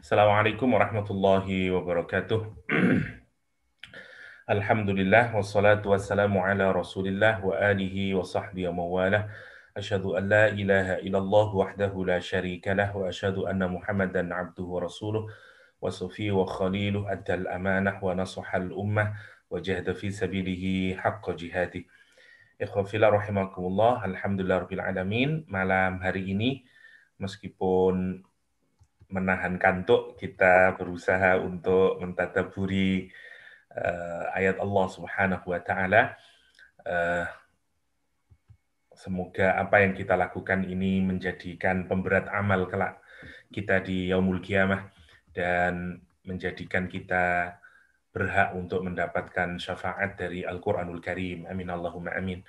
Assalamualaikum warahmatullahi wabarakatuh. Alhamdulillah wassalatu wassalamu ala Rasulillah wa alihi wa sahbihi wa mawalah. Asyhadu an la ilaha illallah wahdahu la syarika lah wa asyhadu anna Muhammadan abduhu wa rasuluh wa safihi wa khaliluh atal amanah wa nasahal ummah wa jahada fi sabilihi haqqa jihadih. Ikhwafillah rahimakumullah. Alhamdulillah rabbil alamin. Malam hari ini meskipun menahan kantuk, kita berusaha untuk mentadaburi uh, ayat Allah Subhanahu wa taala. Uh, semoga apa yang kita lakukan ini menjadikan pemberat amal kelak kita di yaumul kiamah dan menjadikan kita berhak untuk mendapatkan syafaat dari Al-Qur'anul Karim. Amin Allahumma amin.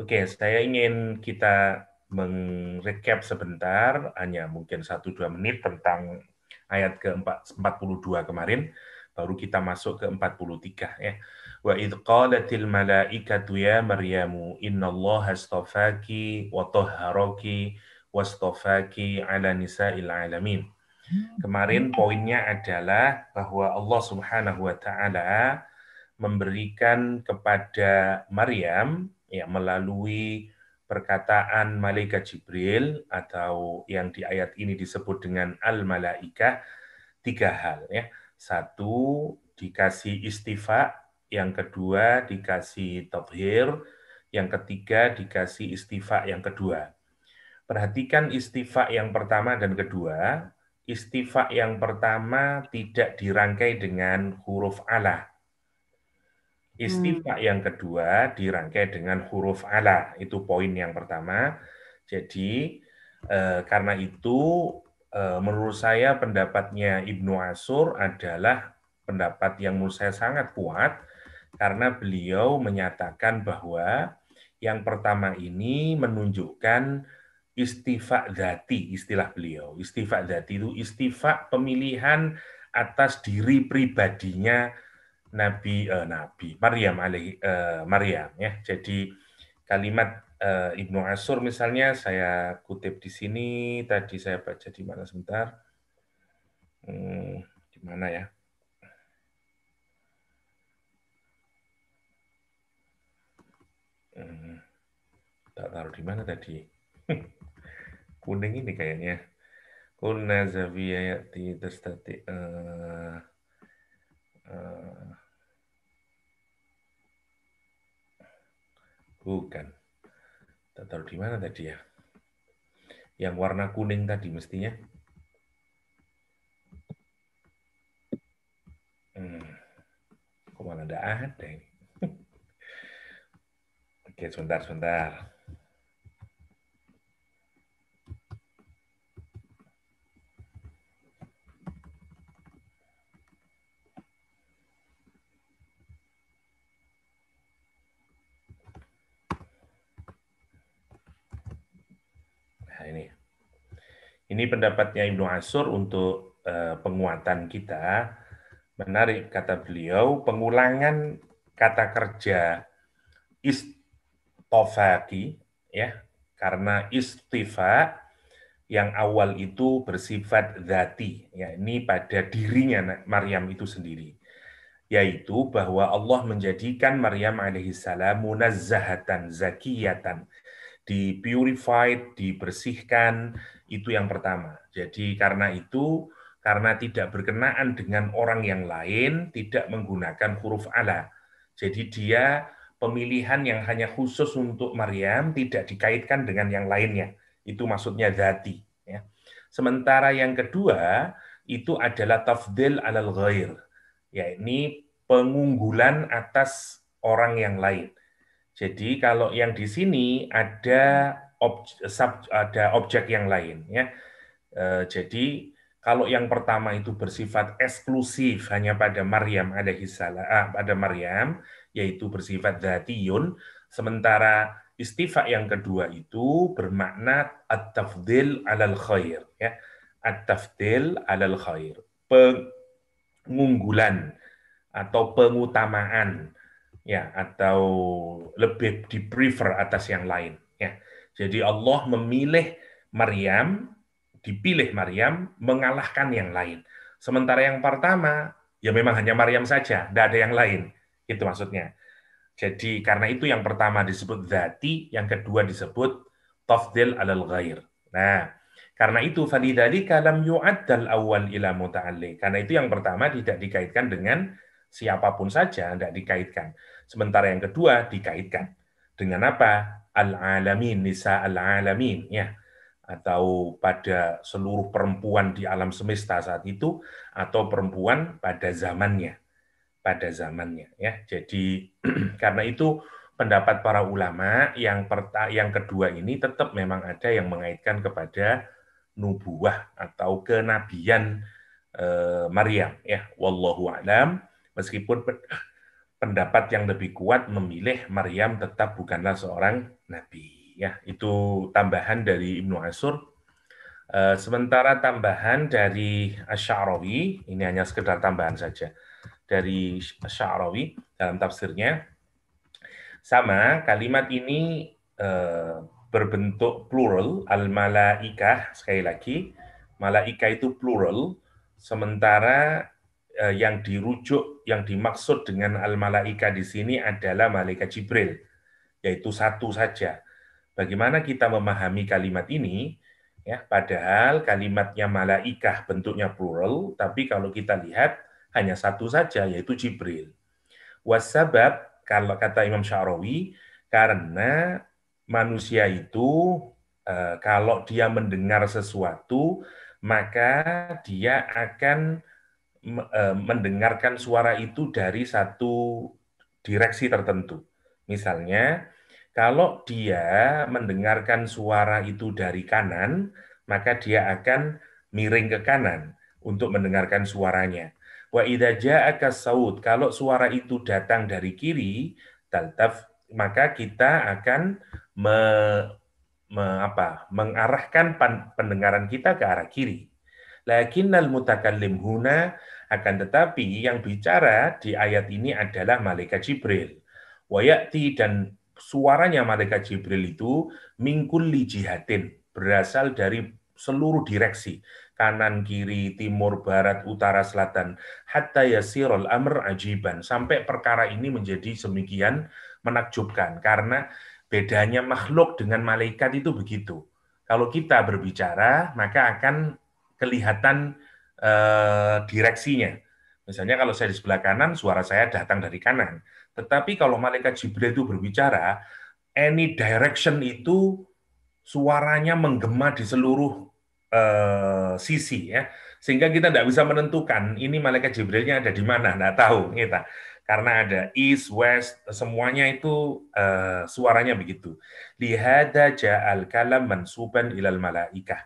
Oke, okay, saya ingin kita merecap sebentar, hanya mungkin 1-2 menit tentang ayat ke-42 kemarin, baru kita masuk ke 43 ya. Wa idh qalatil malaikatu ya Maryamu innallaha astafaki wa tahharaki wastafaki ala nisa'il alamin. Hmm. Kemarin poinnya adalah bahwa Allah Subhanahu wa taala memberikan kepada Maryam ya melalui perkataan malaikat Jibril atau yang di ayat ini disebut dengan al-malaikah tiga hal ya. Satu dikasih istifa, yang kedua dikasih tabhir, yang ketiga dikasih istifa yang kedua. Perhatikan istifa yang pertama dan kedua. Istifa yang pertama tidak dirangkai dengan huruf Allah Istifa hmm. yang kedua dirangkai dengan huruf ala. Itu poin yang pertama. Jadi eh, karena itu eh, menurut saya pendapatnya Ibnu Asur adalah pendapat yang menurut saya sangat kuat karena beliau menyatakan bahwa yang pertama ini menunjukkan istifa dhati, istilah beliau. Istifa dhati itu istifa pemilihan atas diri pribadinya Nabi eh, Nabi Maryam alaihi eh, Maryam ya. Jadi kalimat eh, Ibnu Asur misalnya saya kutip di sini tadi saya baca di mana sebentar. Hmm, di mana ya? Hmm, tak taruh di mana tadi. Kuning ini kayaknya. Kunna zawiyati tastati uh, uh, Bukan. tak taruh di mana tadi ya? Yang warna kuning tadi mestinya. Hmm. Kok malah ada ada ini? Oke, sebentar, sebentar. Ini pendapatnya Ibnu Asur untuk eh, penguatan kita. Menarik kata beliau, pengulangan kata kerja istofaki ya, karena istifa yang awal itu bersifat zati, ya ini pada dirinya Maryam itu sendiri, yaitu bahwa Allah menjadikan Maryam alaihissalam munazzahatan, zakiyatan, dipurified, dibersihkan, itu yang pertama. Jadi karena itu, karena tidak berkenaan dengan orang yang lain, tidak menggunakan huruf ala. Jadi dia pemilihan yang hanya khusus untuk Maryam, tidak dikaitkan dengan yang lainnya. Itu maksudnya zati. Ya. Sementara yang kedua, itu adalah tafdil alal ghair, yakni pengunggulan atas orang yang lain. Jadi kalau yang di sini ada ob, sub, ada objek yang lain ya. E, jadi kalau yang pertama itu bersifat eksklusif hanya pada Maryam ada hisala ah, pada Maryam yaitu bersifat dhatiyun sementara istifa yang kedua itu bermakna at-tafdil alal khair ya at-tafdil alal khair pengunggulan atau pengutamaan ya atau lebih di prefer atas yang lain ya jadi Allah memilih Maryam, dipilih Maryam mengalahkan yang lain. Sementara yang pertama ya memang hanya Maryam saja, tidak ada yang lain. Itu maksudnya. Jadi karena itu yang pertama disebut zati, yang kedua disebut tafdil alal ghair. Nah, karena itu fadidali kalam yu'addal awal ila muta'alli. Karena itu yang pertama tidak dikaitkan dengan siapapun saja, tidak dikaitkan. Sementara yang kedua dikaitkan dengan apa? al-alamin, nisa al-alamin ya atau pada seluruh perempuan di alam semesta saat itu atau perempuan pada zamannya pada zamannya ya. Jadi karena itu pendapat para ulama yang perta yang kedua ini tetap memang ada yang mengaitkan kepada nubuah atau kenabian e, Maryam ya. Wallahu alam meskipun pendapat yang lebih kuat memilih Maryam tetap bukanlah seorang nabi. Ya, itu tambahan dari Ibnu Asur. E, sementara tambahan dari Asy'arawi, ini hanya sekedar tambahan saja. Dari Asy'arawi dalam tafsirnya sama kalimat ini e, berbentuk plural al-malaikah sekali lagi. Malaika itu plural sementara Eh, yang dirujuk, yang dimaksud dengan al-malaika di sini adalah malaikat Jibril, yaitu satu saja. Bagaimana kita memahami kalimat ini? Ya, padahal kalimatnya malaikah bentuknya plural, tapi kalau kita lihat hanya satu saja yaitu Jibril. Wasabab kalau kata Imam Syarawi karena manusia itu eh, kalau dia mendengar sesuatu maka dia akan Eh, mendengarkan suara itu dari satu direksi tertentu. Misalnya, kalau dia mendengarkan suara itu dari kanan, maka dia akan miring ke kanan untuk mendengarkan suaranya. Wa idza ja'aka saud, kalau suara itu datang dari kiri, taltaf maka kita akan me, me, apa, mengarahkan pendengaran kita ke arah kiri. Lakinnal mutakallim huna akan tetapi yang bicara di ayat ini adalah malaikat Jibril. Wayati dan suaranya malaikat Jibril itu mingkul lijihatin berasal dari seluruh direksi kanan kiri timur barat utara selatan hatta yasirul amr ajiban sampai perkara ini menjadi semikian menakjubkan karena bedanya makhluk dengan malaikat itu begitu kalau kita berbicara maka akan kelihatan uh, direksinya. Misalnya kalau saya di sebelah kanan, suara saya datang dari kanan. Tetapi kalau malaikat Jibril itu berbicara, any direction itu suaranya menggema di seluruh uh, sisi ya. Sehingga kita tidak bisa menentukan ini malaikat Jibrilnya ada di mana, tidak tahu kita. Gitu. Karena ada east, west, semuanya itu uh, suaranya begitu. Lihada ja'al kalam mansuban ilal malaikah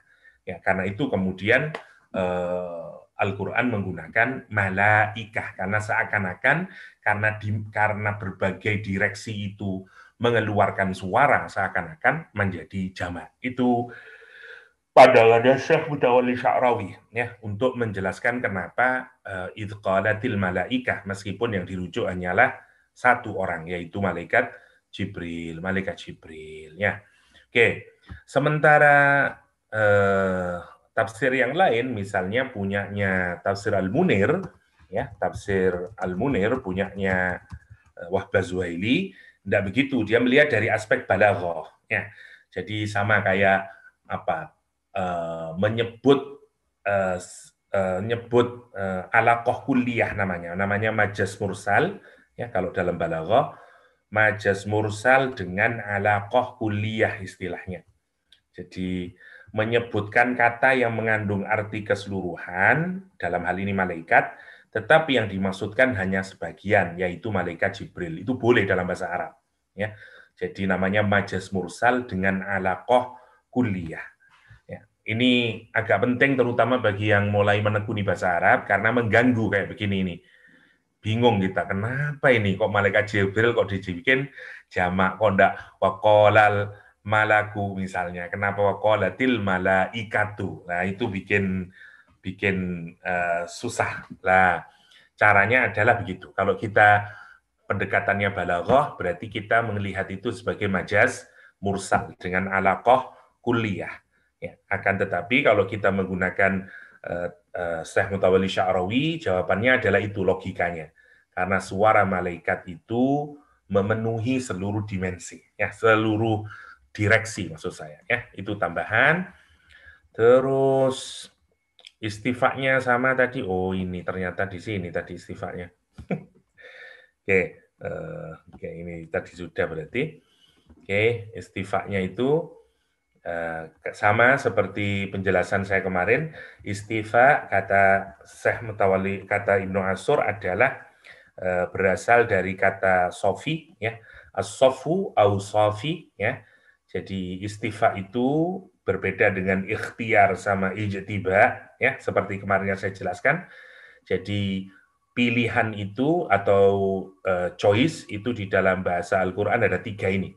Ya, karena itu kemudian eh, Al-Qur'an menggunakan malaikah karena seakan-akan karena di, karena berbagai direksi itu mengeluarkan suara seakan-akan menjadi jamaah Itu ada Syekh Mutawalli Sya'rawi ya untuk menjelaskan kenapa uh, eh, idqalatil malaikah meskipun yang dirujuk hanyalah satu orang yaitu malaikat Jibril, malaikat Jibril ya. Oke. Sementara Eh, tafsir yang lain misalnya punyanya tafsir Al-Munir ya tafsir Al-Munir punyanya eh, Wahbah Zuhaili tidak begitu dia melihat dari aspek balaghah ya jadi sama kayak apa uh, menyebut ala uh, uh, alaqah kuliah namanya namanya majas mursal ya kalau dalam balaghah majas mursal dengan alaqah kuliah istilahnya jadi menyebutkan kata yang mengandung arti keseluruhan, dalam hal ini malaikat, tetapi yang dimaksudkan hanya sebagian, yaitu malaikat Jibril. Itu boleh dalam bahasa Arab. Ya. Jadi namanya majas mursal dengan alaqoh kuliah. Ya. Ini agak penting terutama bagi yang mulai menekuni bahasa Arab, karena mengganggu kayak begini ini. Bingung kita, kenapa ini kok malaikat Jibril kok dibikin jamak, kok enggak wakolal, malaku misalnya. Kenapa qalatil malaikatu? Nah, itu bikin bikin uh, susah. Lah, caranya adalah begitu. Kalau kita pendekatannya balaghah berarti kita melihat itu sebagai majas mursal dengan alaqah kuliah. Ya, akan tetapi kalau kita menggunakan uh, uh, Syekh Mutawalli Sya'rawi, jawabannya adalah itu logikanya. Karena suara malaikat itu memenuhi seluruh dimensi, ya seluruh direksi maksud saya ya itu tambahan terus istifaknya sama tadi oh ini ternyata di sini tadi istifaknya oke uh, oke ini tadi sudah berarti oke istifaknya itu eh, sama seperti penjelasan saya kemarin istifak kata Syekh Mutawali kata Ibnu Asur adalah eh, berasal dari kata sofi ya asofu au sofi ya jadi istifa itu berbeda dengan ikhtiar sama ijtiba ya seperti kemarin yang saya jelaskan. Jadi pilihan itu atau uh, choice itu di dalam bahasa Al-Qur'an ada tiga ini.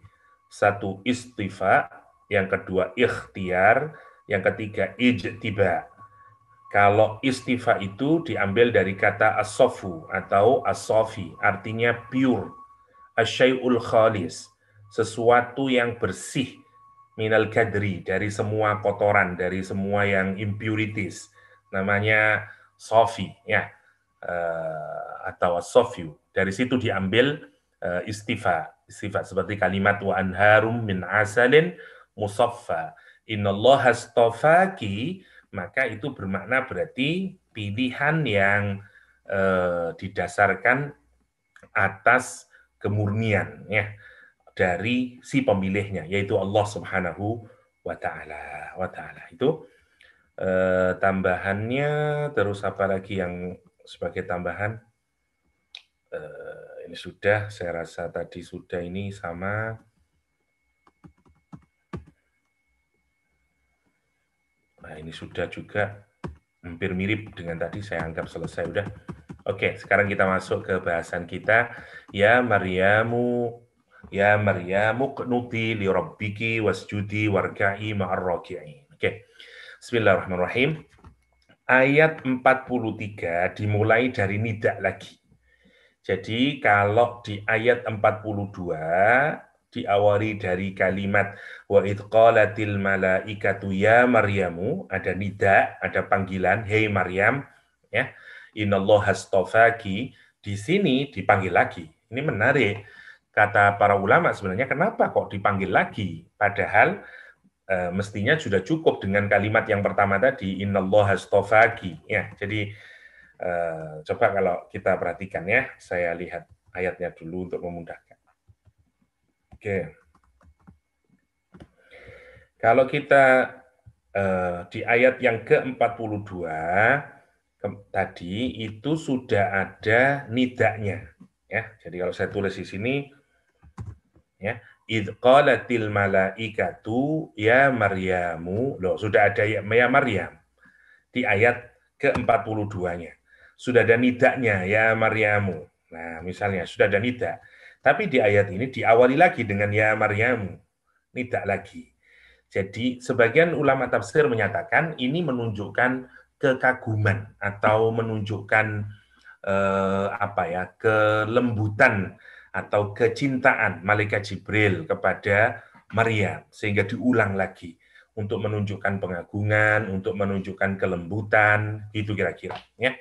Satu istifa, yang kedua ikhtiar, yang ketiga ijtiba. Kalau istifa itu diambil dari kata asofu atau asofi, artinya pure, asyai'ul khalis, sesuatu yang bersih minal kadri dari semua kotoran dari semua yang impurities namanya sofi ya eh, atau sofiu dari situ diambil eh, istifa istifa seperti kalimat wa anharum min asalin musaffa innallaha astafaki maka itu bermakna berarti pilihan yang eh, didasarkan atas kemurnian ya dari si pemilihnya yaitu Allah Subhanahu wa taala. Wa taala. Itu e, tambahannya terus apa lagi yang sebagai tambahan? e, ini sudah saya rasa tadi sudah ini sama Nah, ini sudah juga hampir mirip dengan tadi saya anggap selesai udah. Oke, sekarang kita masuk ke bahasan kita. Ya Maryamu Ya Maryam qnuti li rabbiki wasjudi warka'i ma'ar Oke. Okay. Bismillahirrahmanirrahim. Ayat 43 dimulai dari nida lagi. Jadi kalau di ayat 42 diawali dari kalimat wa idqalatil malaikatu ya maryamu ada nida ada panggilan hei maryam ya innallaha astafaki di sini dipanggil lagi ini menarik kata para ulama sebenarnya kenapa kok dipanggil lagi padahal e, mestinya sudah cukup dengan kalimat yang pertama tadi innallaha astofagi ya jadi e, coba kalau kita perhatikan ya saya lihat ayatnya dulu untuk memudahkan oke kalau kita e, di ayat yang ke-42 ke, tadi itu sudah ada nidaknya ya jadi kalau saya tulis di sini ya id malaikatu ya maryamu loh sudah ada ya, ya maryam di ayat ke-42-nya sudah ada nidaknya ya maryamu nah misalnya sudah ada nidak tapi di ayat ini diawali lagi dengan ya maryamu nidak lagi jadi sebagian ulama tafsir menyatakan ini menunjukkan kekaguman atau menunjukkan eh, apa ya kelembutan atau kecintaan malaikat Jibril kepada Maria sehingga diulang lagi untuk menunjukkan pengagungan, untuk menunjukkan kelembutan, itu kira-kira ya.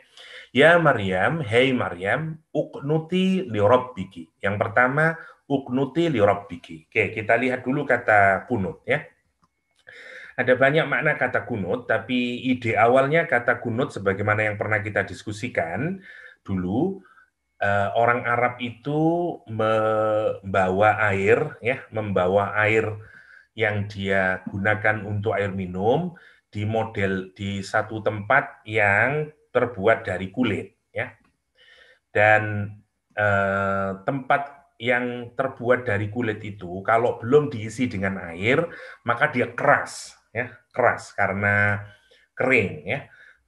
Ya Maryam, hei Maryam, uknuti li rabbiki. Yang pertama, uknuti li rabbiki. Oke, kita lihat dulu kata kunut ya. Ada banyak makna kata kunut, tapi ide awalnya kata kunut sebagaimana yang pernah kita diskusikan dulu uh, orang Arab itu membawa air, ya, membawa air yang dia gunakan untuk air minum di model di satu tempat yang terbuat dari kulit, ya. Dan uh, tempat yang terbuat dari kulit itu kalau belum diisi dengan air maka dia keras, ya, keras karena kering, ya.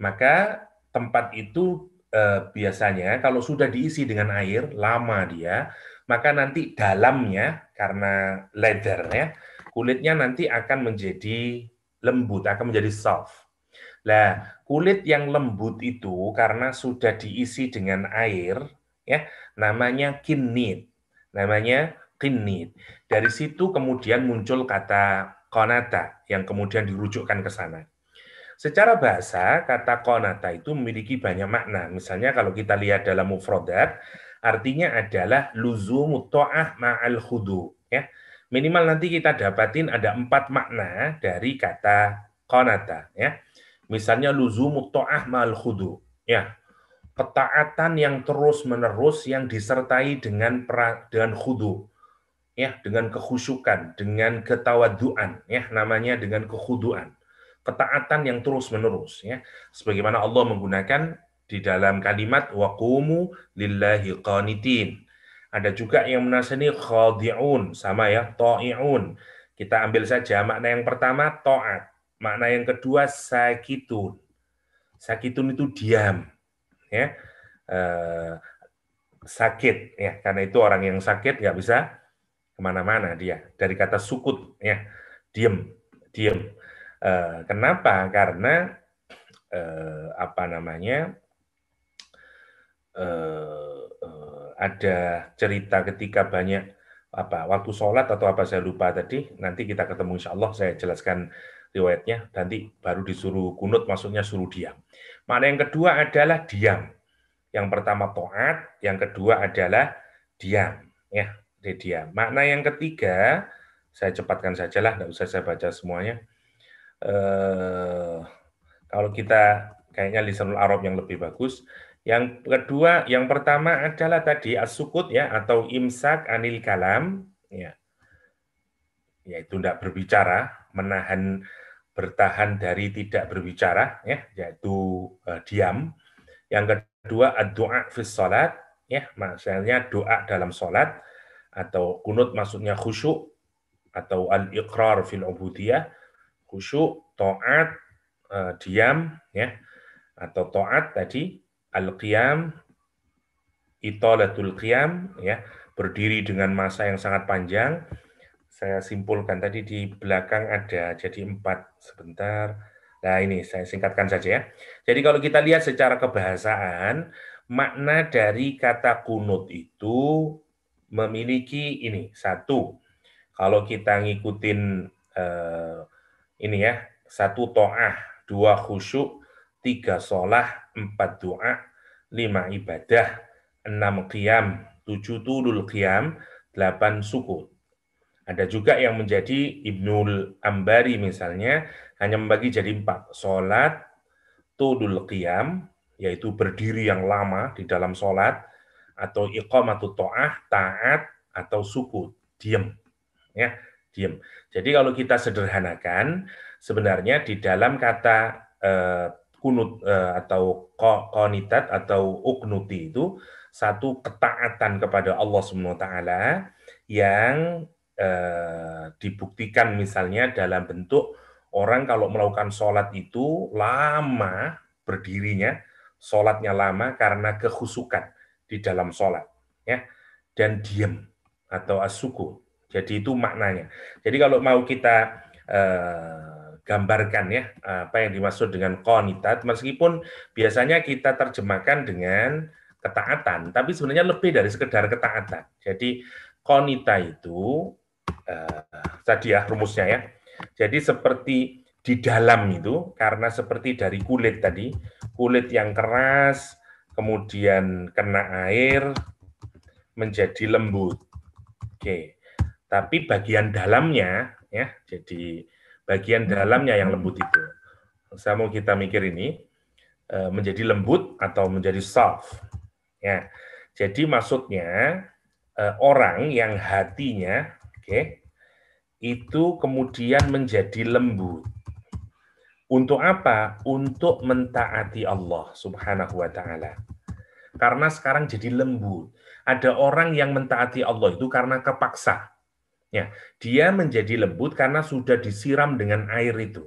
Maka tempat itu eh, biasanya kalau sudah diisi dengan air lama dia, maka nanti dalamnya karena leathernya kulitnya nanti akan menjadi lembut, akan menjadi soft. Nah, kulit yang lembut itu karena sudah diisi dengan air, ya, namanya kinit. Namanya kinit. Dari situ kemudian muncul kata konata yang kemudian dirujukkan ke sana. Secara bahasa, kata konata itu memiliki banyak makna. Misalnya kalau kita lihat dalam mufrodat, artinya adalah luzumu to'ah ma'al khudu. Ya. Minimal nanti kita dapatin ada empat makna dari kata konata. Ya. Misalnya luzumu to'ah ma'al khudu. Ya. Ketaatan yang terus-menerus yang disertai dengan pra, dengan khudu. Ya, dengan kehusukan, dengan ketawaduan, ya, namanya dengan kehuduan ketaatan yang terus-menerus ya. Sebagaimana Allah menggunakan di dalam kalimat waqumu lillahi qanitin. Ada juga yang menasani khadi'un sama ya ta'i'un. Kita ambil saja makna yang pertama taat, makna yang kedua sakitun. Sakitun itu diam ya. Eh, sakit ya karena itu orang yang sakit nggak bisa kemana-mana dia dari kata sukut ya diam, diem Eh, kenapa? Karena eh, apa namanya? Eh, eh, ada cerita ketika banyak apa waktu sholat atau apa saya lupa tadi. Nanti kita ketemu insya Allah saya jelaskan riwayatnya. Nanti baru disuruh kunut, maksudnya suruh diam. Makna yang kedua adalah diam. Yang pertama toat, yang kedua adalah diam. Ya, dia diam. Makna yang ketiga, saya cepatkan sajalah, tidak usah saya baca semuanya Eh, kalau kita kayaknya lisanul Arab yang lebih bagus. Yang kedua, yang pertama adalah tadi asukut ya atau imsak anil kalam ya. Yaitu tidak berbicara, menahan bertahan dari tidak berbicara ya, yaitu eh, diam. Yang kedua doa fi salat ya, maksudnya doa dalam salat atau kunut maksudnya khusyuk atau al-iqrar fil ubudiyah khusyuk, toat uh, e, diam ya atau toat tadi al-qiyam itolatul qiyam ya berdiri dengan masa yang sangat panjang saya simpulkan tadi di belakang ada jadi empat sebentar nah ini saya singkatkan saja ya jadi kalau kita lihat secara kebahasaan makna dari kata kunut itu memiliki ini satu kalau kita ngikutin eh, ini ya satu to'ah, dua khusyuk, tiga sholah, empat doa, lima ibadah, enam qiyam, tujuh tulul qiyam, delapan sukut. Ada juga yang menjadi Ibnul Ambari misalnya, hanya membagi jadi empat. Sholat, tulul qiyam, yaitu berdiri yang lama di dalam sholat, atau iqamatu to'ah ta'at, atau suku diem. Ya, diem. Jadi kalau kita sederhanakan, sebenarnya di dalam kata eh, kunut eh, atau konitat atau uknuti itu satu ketaatan kepada Allah Subhanahu taala yang eh, dibuktikan misalnya dalam bentuk orang kalau melakukan sholat itu lama berdirinya, sholatnya lama karena kehusukan di dalam sholat, ya, dan diem atau asuku. Jadi itu maknanya. Jadi kalau mau kita eh, gambarkan ya apa yang dimaksud dengan konitat, meskipun biasanya kita terjemahkan dengan ketaatan, tapi sebenarnya lebih dari sekedar ketaatan. Jadi konita itu eh, tadi ya rumusnya ya. Jadi seperti di dalam itu karena seperti dari kulit tadi, kulit yang keras kemudian kena air menjadi lembut. Oke tapi bagian dalamnya ya jadi bagian dalamnya yang lembut itu saya mau kita mikir ini e, menjadi lembut atau menjadi soft ya jadi maksudnya e, orang yang hatinya oke okay, itu kemudian menjadi lembut untuk apa? Untuk mentaati Allah Subhanahu wa taala. Karena sekarang jadi lembut. Ada orang yang mentaati Allah itu karena kepaksa. Ya, dia menjadi lembut karena sudah disiram dengan air itu.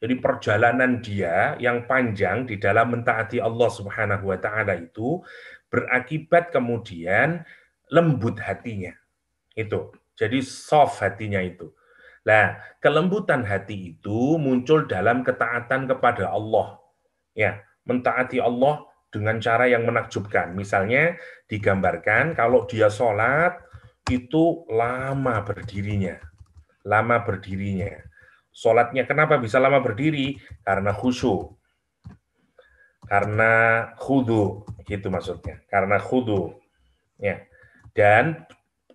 Jadi perjalanan dia yang panjang di dalam mentaati Allah Subhanahu wa taala itu berakibat kemudian lembut hatinya. Itu. Jadi soft hatinya itu. Nah, kelembutan hati itu muncul dalam ketaatan kepada Allah. Ya, mentaati Allah dengan cara yang menakjubkan. Misalnya digambarkan kalau dia sholat, itu lama berdirinya. Lama berdirinya. Sholatnya kenapa bisa lama berdiri? Karena khusyuk. Karena khudu, gitu maksudnya. Karena khudu. Ya. Dan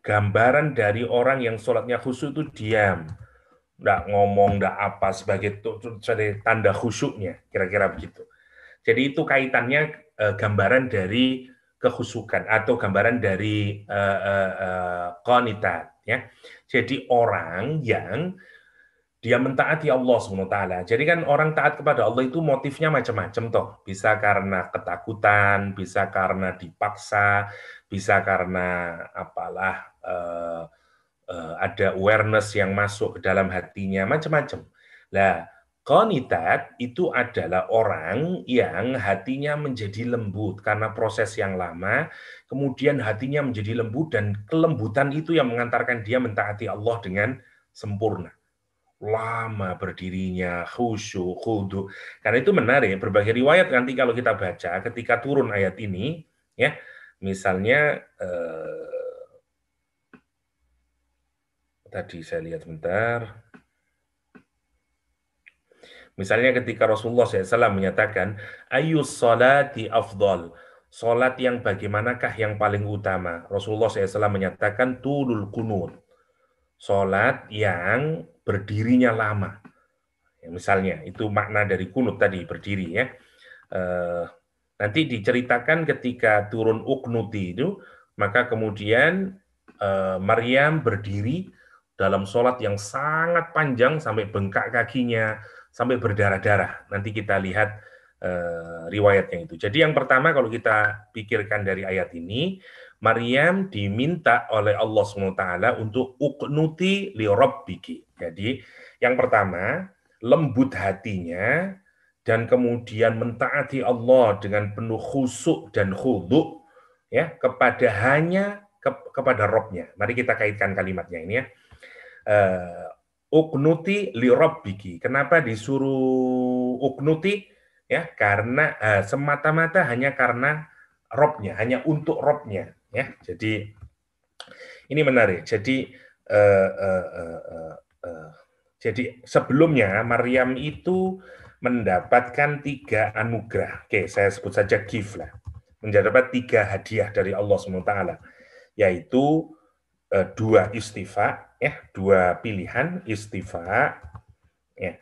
gambaran dari orang yang sholatnya khusyuk itu diam. Nggak ngomong, nggak apa, sebagai, tanda khusyuknya. Kira-kira begitu. Jadi itu kaitannya eh, gambaran dari kehusukan atau gambaran dari uh, eh, uh, eh, uh, eh, konita ya. Jadi orang yang dia mentaati Allah swt. Jadi kan orang taat kepada Allah itu motifnya macam-macam toh. Bisa karena ketakutan, bisa karena dipaksa, bisa karena apalah uh, uh, ada awareness yang masuk ke dalam hatinya macam-macam. Lah -macam. Konitat itu adalah orang yang hatinya menjadi lembut karena proses yang lama, kemudian hatinya menjadi lembut dan kelembutan itu yang mengantarkan dia mentaati Allah dengan sempurna. Lama berdirinya, khusyuk, khudu. Karena itu menarik, berbagai riwayat nanti kalau kita baca ketika turun ayat ini, ya misalnya eh, tadi saya lihat sebentar. Misalnya ketika Rasulullah SAW menyatakan, ayu salati afdal, Solat yang bagaimanakah yang paling utama? Rasulullah SAW menyatakan tulul kunut. Solat yang berdirinya lama. Ya, misalnya, itu makna dari kunut tadi, berdiri ya. Uh, nanti diceritakan ketika turun uknuti itu, maka kemudian uh, Maryam berdiri dalam solat yang sangat panjang sampai bengkak kakinya, sampai berdarah-darah. Nanti kita lihat e, riwayatnya itu. Jadi yang pertama kalau kita pikirkan dari ayat ini, Maryam diminta oleh Allah SWT untuk uknuti li rabbiki. Jadi yang pertama, lembut hatinya dan kemudian mentaati Allah dengan penuh khusuk dan khuduk ya kepada hanya ke, kepada Robnya. Mari kita kaitkan kalimatnya ini ya. Uh, uknuti li rabbiki. Kenapa disuruh uknuti? Ya, karena eh, semata-mata hanya karena robnya, hanya untuk robnya. Ya, jadi ini menarik. Jadi eh, eh, eh, eh, eh jadi sebelumnya Maryam itu mendapatkan tiga anugerah. Oke, saya sebut saja gift lah. Mendapat tiga hadiah dari Allah SWT, yaitu Eh, dua istifa ya dua pilihan istifa ya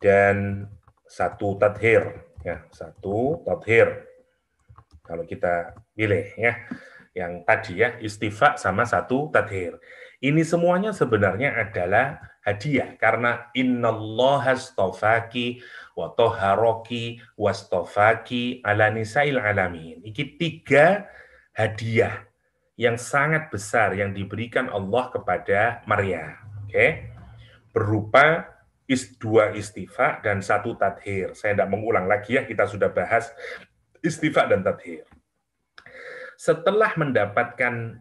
dan satu tathir ya satu tathir kalau kita pilih ya yang tadi ya istifa sama satu tathir ini semuanya sebenarnya adalah hadiah karena innallaha astafaki wa taharaki wastafaki ala nisa'il alamin. ini tiga hadiah yang sangat besar yang diberikan Allah kepada Maria. Oke. Okay? Berupa is dua istifa dan satu tathir. Saya tidak mengulang lagi ya, kita sudah bahas istifa dan tathir. Setelah mendapatkan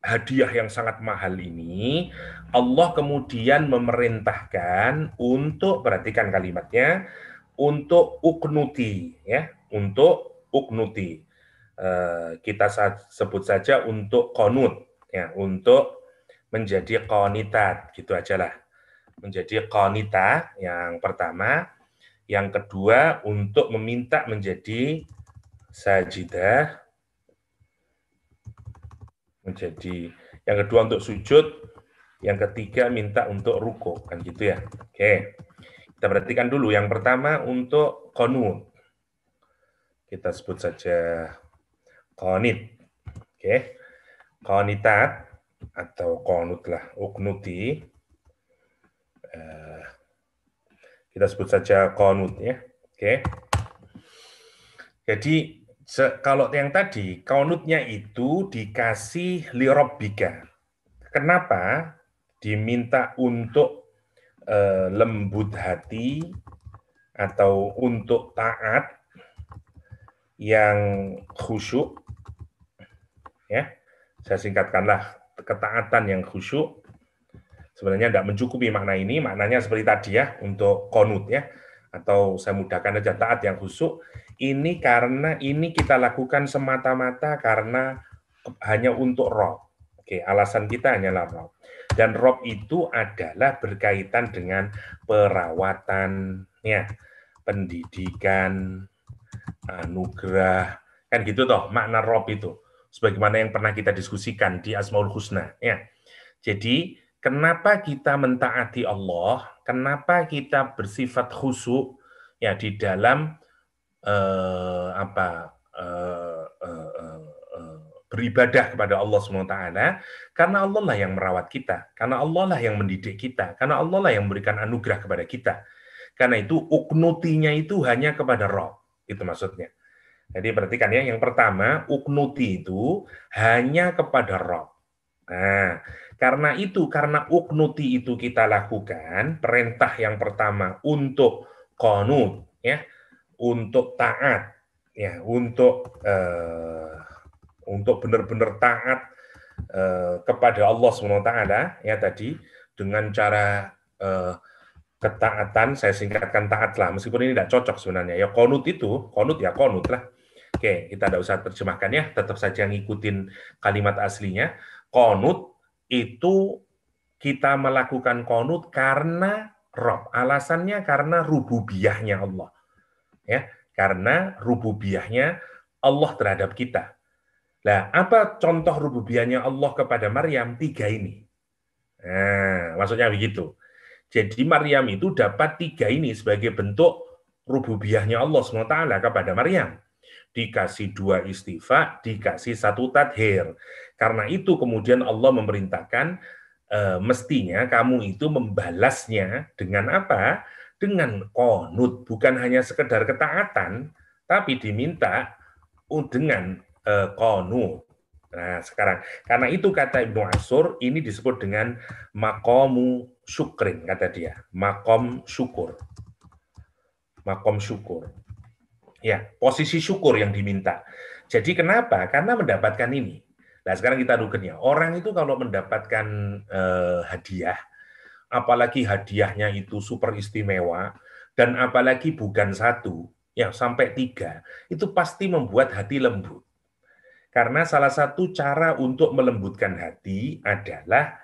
hadiah yang sangat mahal ini, Allah kemudian memerintahkan untuk perhatikan kalimatnya untuk uknuti ya, untuk uknuti. Eh, kita sebut saja untuk konut ya untuk menjadi konita gitu aja lah menjadi konita yang pertama yang kedua untuk meminta menjadi sajida menjadi yang kedua untuk sujud yang ketiga minta untuk ruko kan gitu ya oke kita perhatikan dulu yang pertama untuk konut kita sebut saja konit. Oke. Okay. Konitat atau konut lah, uknuti. Uh, eh, kita sebut saja konut ya. Oke. Okay. Jadi kalau yang tadi konutnya itu dikasih lirobika. Kenapa diminta untuk eh, lembut hati atau untuk taat yang khusyuk ya saya singkatkanlah ketaatan yang khusyuk sebenarnya tidak mencukupi makna ini maknanya seperti tadi ya untuk konut ya atau saya mudahkan saja taat yang khusyuk ini karena ini kita lakukan semata-mata karena hanya untuk rob Oke, alasan kita hanyalah rob. Dan rob itu adalah berkaitan dengan perawatannya, pendidikan, anugerah, kan gitu toh makna rob itu sebagaimana yang pernah kita diskusikan di Asmaul Husna ya. Jadi kenapa kita mentaati Allah, kenapa kita bersifat khusyuk ya di dalam eh, apa eh, eh, eh, eh beribadah kepada Allah SWT karena Allah lah yang merawat kita, karena Allah lah yang mendidik kita, karena Allah lah yang memberikan anugerah kepada kita. Karena itu uknutinya itu hanya kepada Rob, itu maksudnya. Jadi perhatikan ya, yang pertama, uknuti itu hanya kepada roh. Nah, karena itu, karena uknuti itu kita lakukan, perintah yang pertama untuk konut, ya, untuk taat, ya, untuk eh, untuk benar-benar taat eh, kepada Allah swt ya tadi dengan cara eh, ketaatan, saya singkatkan taat lah, meskipun ini tidak cocok sebenarnya. Ya konut itu, konut ya konut lah Oke, kita tidak usah terjemahkan ya, tetap saja ngikutin kalimat aslinya. Konut itu kita melakukan konut karena Rob. Alasannya karena rububiyahnya Allah. Ya, karena rububiyahnya Allah terhadap kita. Nah, apa contoh rububiyahnya Allah kepada Maryam? Tiga ini. Nah, maksudnya begitu. Jadi Maryam itu dapat tiga ini sebagai bentuk rububiyahnya Allah SWT kepada Maryam dikasih dua istifa, dikasih satu tadhir. Karena itu kemudian Allah memerintahkan e, mestinya kamu itu membalasnya dengan apa? Dengan konut, bukan hanya sekedar ketaatan, tapi diminta dengan e, konut. Nah, sekarang karena itu kata Ibnu Asur ini disebut dengan makomu syukrin kata dia, makom syukur. Makom syukur ya posisi syukur yang diminta. Jadi kenapa? Karena mendapatkan ini. Nah sekarang kita rukunnya. orang itu kalau mendapatkan eh, hadiah, apalagi hadiahnya itu super istimewa dan apalagi bukan satu, yang sampai tiga, itu pasti membuat hati lembut. Karena salah satu cara untuk melembutkan hati adalah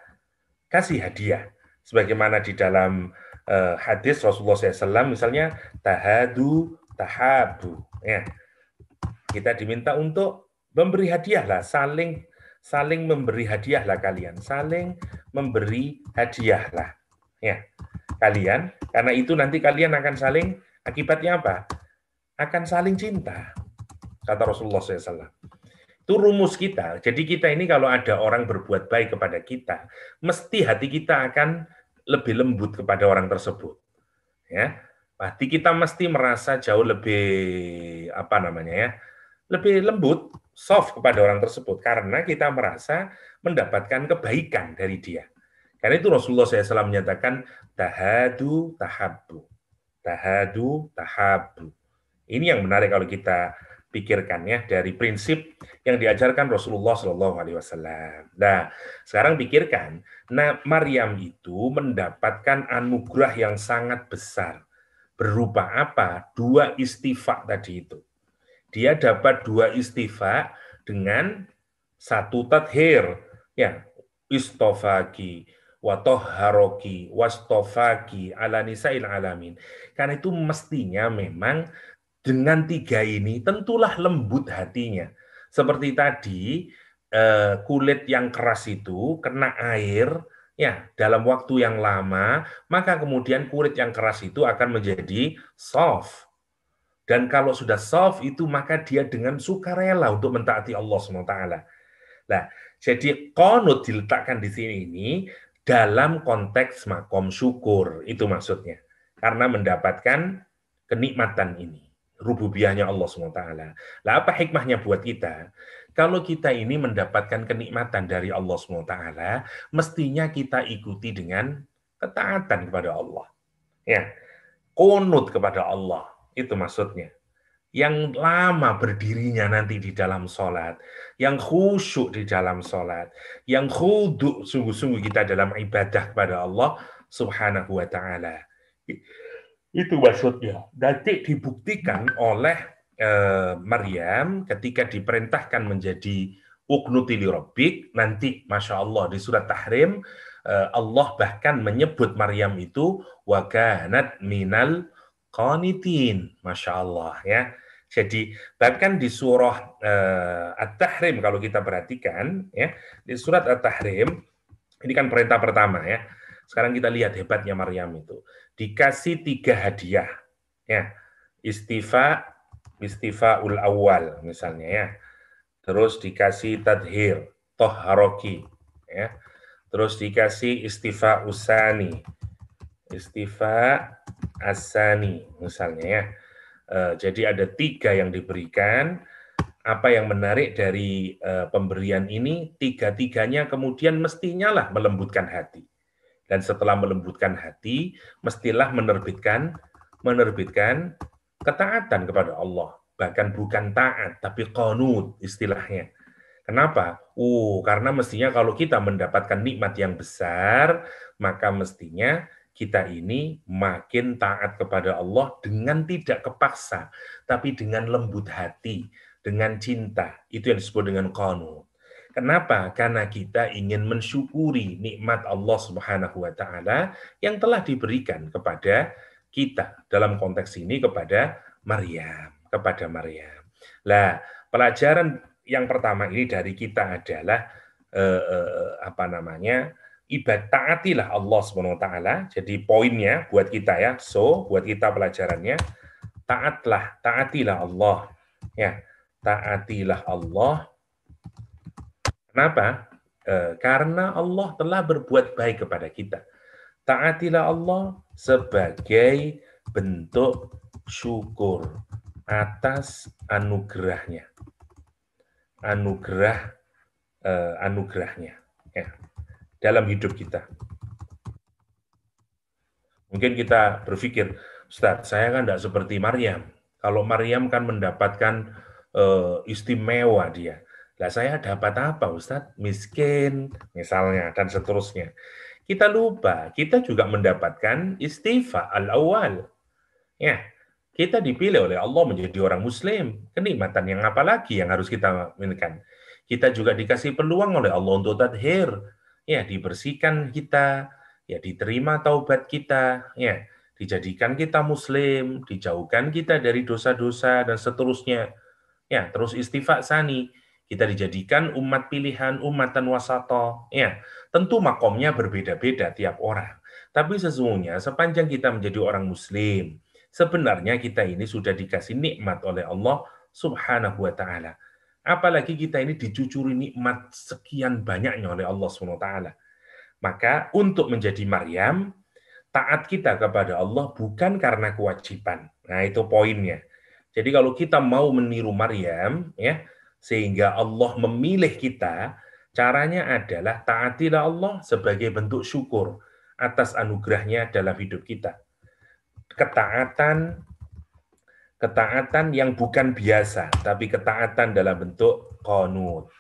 kasih hadiah. Sebagaimana di dalam eh, hadis Rasulullah SAW, misalnya tahadu tahabu ya kita diminta untuk memberi hadiah lah saling saling memberi hadiah lah kalian saling memberi hadiah lah ya kalian karena itu nanti kalian akan saling akibatnya apa akan saling cinta kata Rasulullah SAW itu rumus kita jadi kita ini kalau ada orang berbuat baik kepada kita mesti hati kita akan lebih lembut kepada orang tersebut ya berarti kita mesti merasa jauh lebih apa namanya ya, lebih lembut, soft kepada orang tersebut karena kita merasa mendapatkan kebaikan dari dia. Karena itu Rasulullah SAW menyatakan tahadu tahabu, tahadu tahabu. Ini yang menarik kalau kita pikirkan ya dari prinsip yang diajarkan Rasulullah Shallallahu Alaihi Wasallam. Nah, sekarang pikirkan, nah Maryam itu mendapatkan anugerah yang sangat besar berupa apa? Dua istifak tadi itu. Dia dapat dua istifak dengan satu tathir. Ya, istofaki watoharoki wastofaki ala nisa'il alamin. Karena itu mestinya memang dengan tiga ini tentulah lembut hatinya. Seperti tadi, eh, kulit yang keras itu kena air, ya dalam waktu yang lama, maka kemudian kulit yang keras itu akan menjadi soft. Dan kalau sudah soft itu maka dia dengan sukarela untuk mentaati Allah SWT. Nah, jadi konut diletakkan di sini ini dalam konteks makom syukur itu maksudnya. Karena mendapatkan kenikmatan ini, rububiahnya Allah SWT. Lah apa hikmahnya buat kita? Kalau kita ini mendapatkan kenikmatan dari Allah SWT, mestinya kita ikuti dengan ketaatan kepada Allah. Ya, konut kepada Allah, itu maksudnya. Yang lama berdirinya nanti di dalam sholat, yang khusyuk di dalam sholat, yang khuduk sungguh-sungguh kita dalam ibadah kepada Allah subhanahu wa ta'ala. Itu maksudnya. Nanti dibuktikan oleh Eh, Maryam ketika diperintahkan menjadi uknuti lirobik, nanti Masya Allah di surat Tahrim, eh, Allah bahkan menyebut Maryam itu waganat minal qanitin. Masya Allah ya. Jadi bahkan di surah uh, At-Tahrim kalau kita perhatikan ya, di surat At-Tahrim ini kan perintah pertama ya. Sekarang kita lihat hebatnya Maryam itu. Dikasih tiga hadiah. Ya. Istifa, istifaul awal misalnya ya. Terus dikasih tadhir, toharoki ya. Terus dikasih istifa usani, istifa asani misalnya ya. E, jadi ada tiga yang diberikan. Apa yang menarik dari e, pemberian ini tiga-tiganya kemudian mestinya lah melembutkan hati. Dan setelah melembutkan hati, mestilah menerbitkan menerbitkan ketaatan kepada Allah bahkan bukan taat tapi konut istilahnya. Kenapa? Uh, karena mestinya kalau kita mendapatkan nikmat yang besar, maka mestinya kita ini makin taat kepada Allah dengan tidak kepaksa, tapi dengan lembut hati, dengan cinta. Itu yang disebut dengan konut. Kenapa? Karena kita ingin mensyukuri nikmat Allah Subhanahu wa taala yang telah diberikan kepada kita dalam konteks ini kepada Maryam, kepada Maryam. Lah, pelajaran yang pertama ini dari kita adalah eh, eh, apa namanya? ibadah taatilah Allah Subhanahu wa taala. Jadi poinnya buat kita ya, so buat kita pelajarannya taatlah, taatilah Allah. Ya, taatilah Allah. Kenapa? Eh, karena Allah telah berbuat baik kepada kita. Taatilah Allah sebagai bentuk syukur atas anugerahnya. Anugerah eh, anugerahnya ya, dalam hidup kita. Mungkin kita berpikir, Ustaz, saya kan tidak seperti Maryam. Kalau Maryam kan mendapatkan eh, istimewa dia. Lah saya dapat apa Ustaz? Miskin misalnya dan seterusnya. Kita lupa, kita juga mendapatkan istifa al awal Ya, kita dipilih oleh Allah menjadi orang muslim. Kenikmatan yang apa lagi yang harus kita minkan? Kita juga dikasih peluang oleh Allah untuk tadhir. Ya, dibersihkan kita, ya diterima taubat kita, ya dijadikan kita muslim, dijauhkan kita dari dosa-dosa dan seterusnya. Ya, terus istighfar sani kita dijadikan umat pilihan, umat wasato. Ya, tentu makomnya berbeda-beda tiap orang. Tapi sesungguhnya sepanjang kita menjadi orang muslim, sebenarnya kita ini sudah dikasih nikmat oleh Allah Subhanahu wa taala. Apalagi kita ini dicucuri nikmat sekian banyaknya oleh Allah Subhanahu wa taala. Maka untuk menjadi Maryam, taat kita kepada Allah bukan karena kewajiban. Nah, itu poinnya. Jadi kalau kita mau meniru Maryam, ya, sehingga Allah memilih kita, caranya adalah taatilah Allah sebagai bentuk syukur atas anugerahnya dalam hidup kita. Ketaatan ketaatan yang bukan biasa, tapi ketaatan dalam bentuk konut.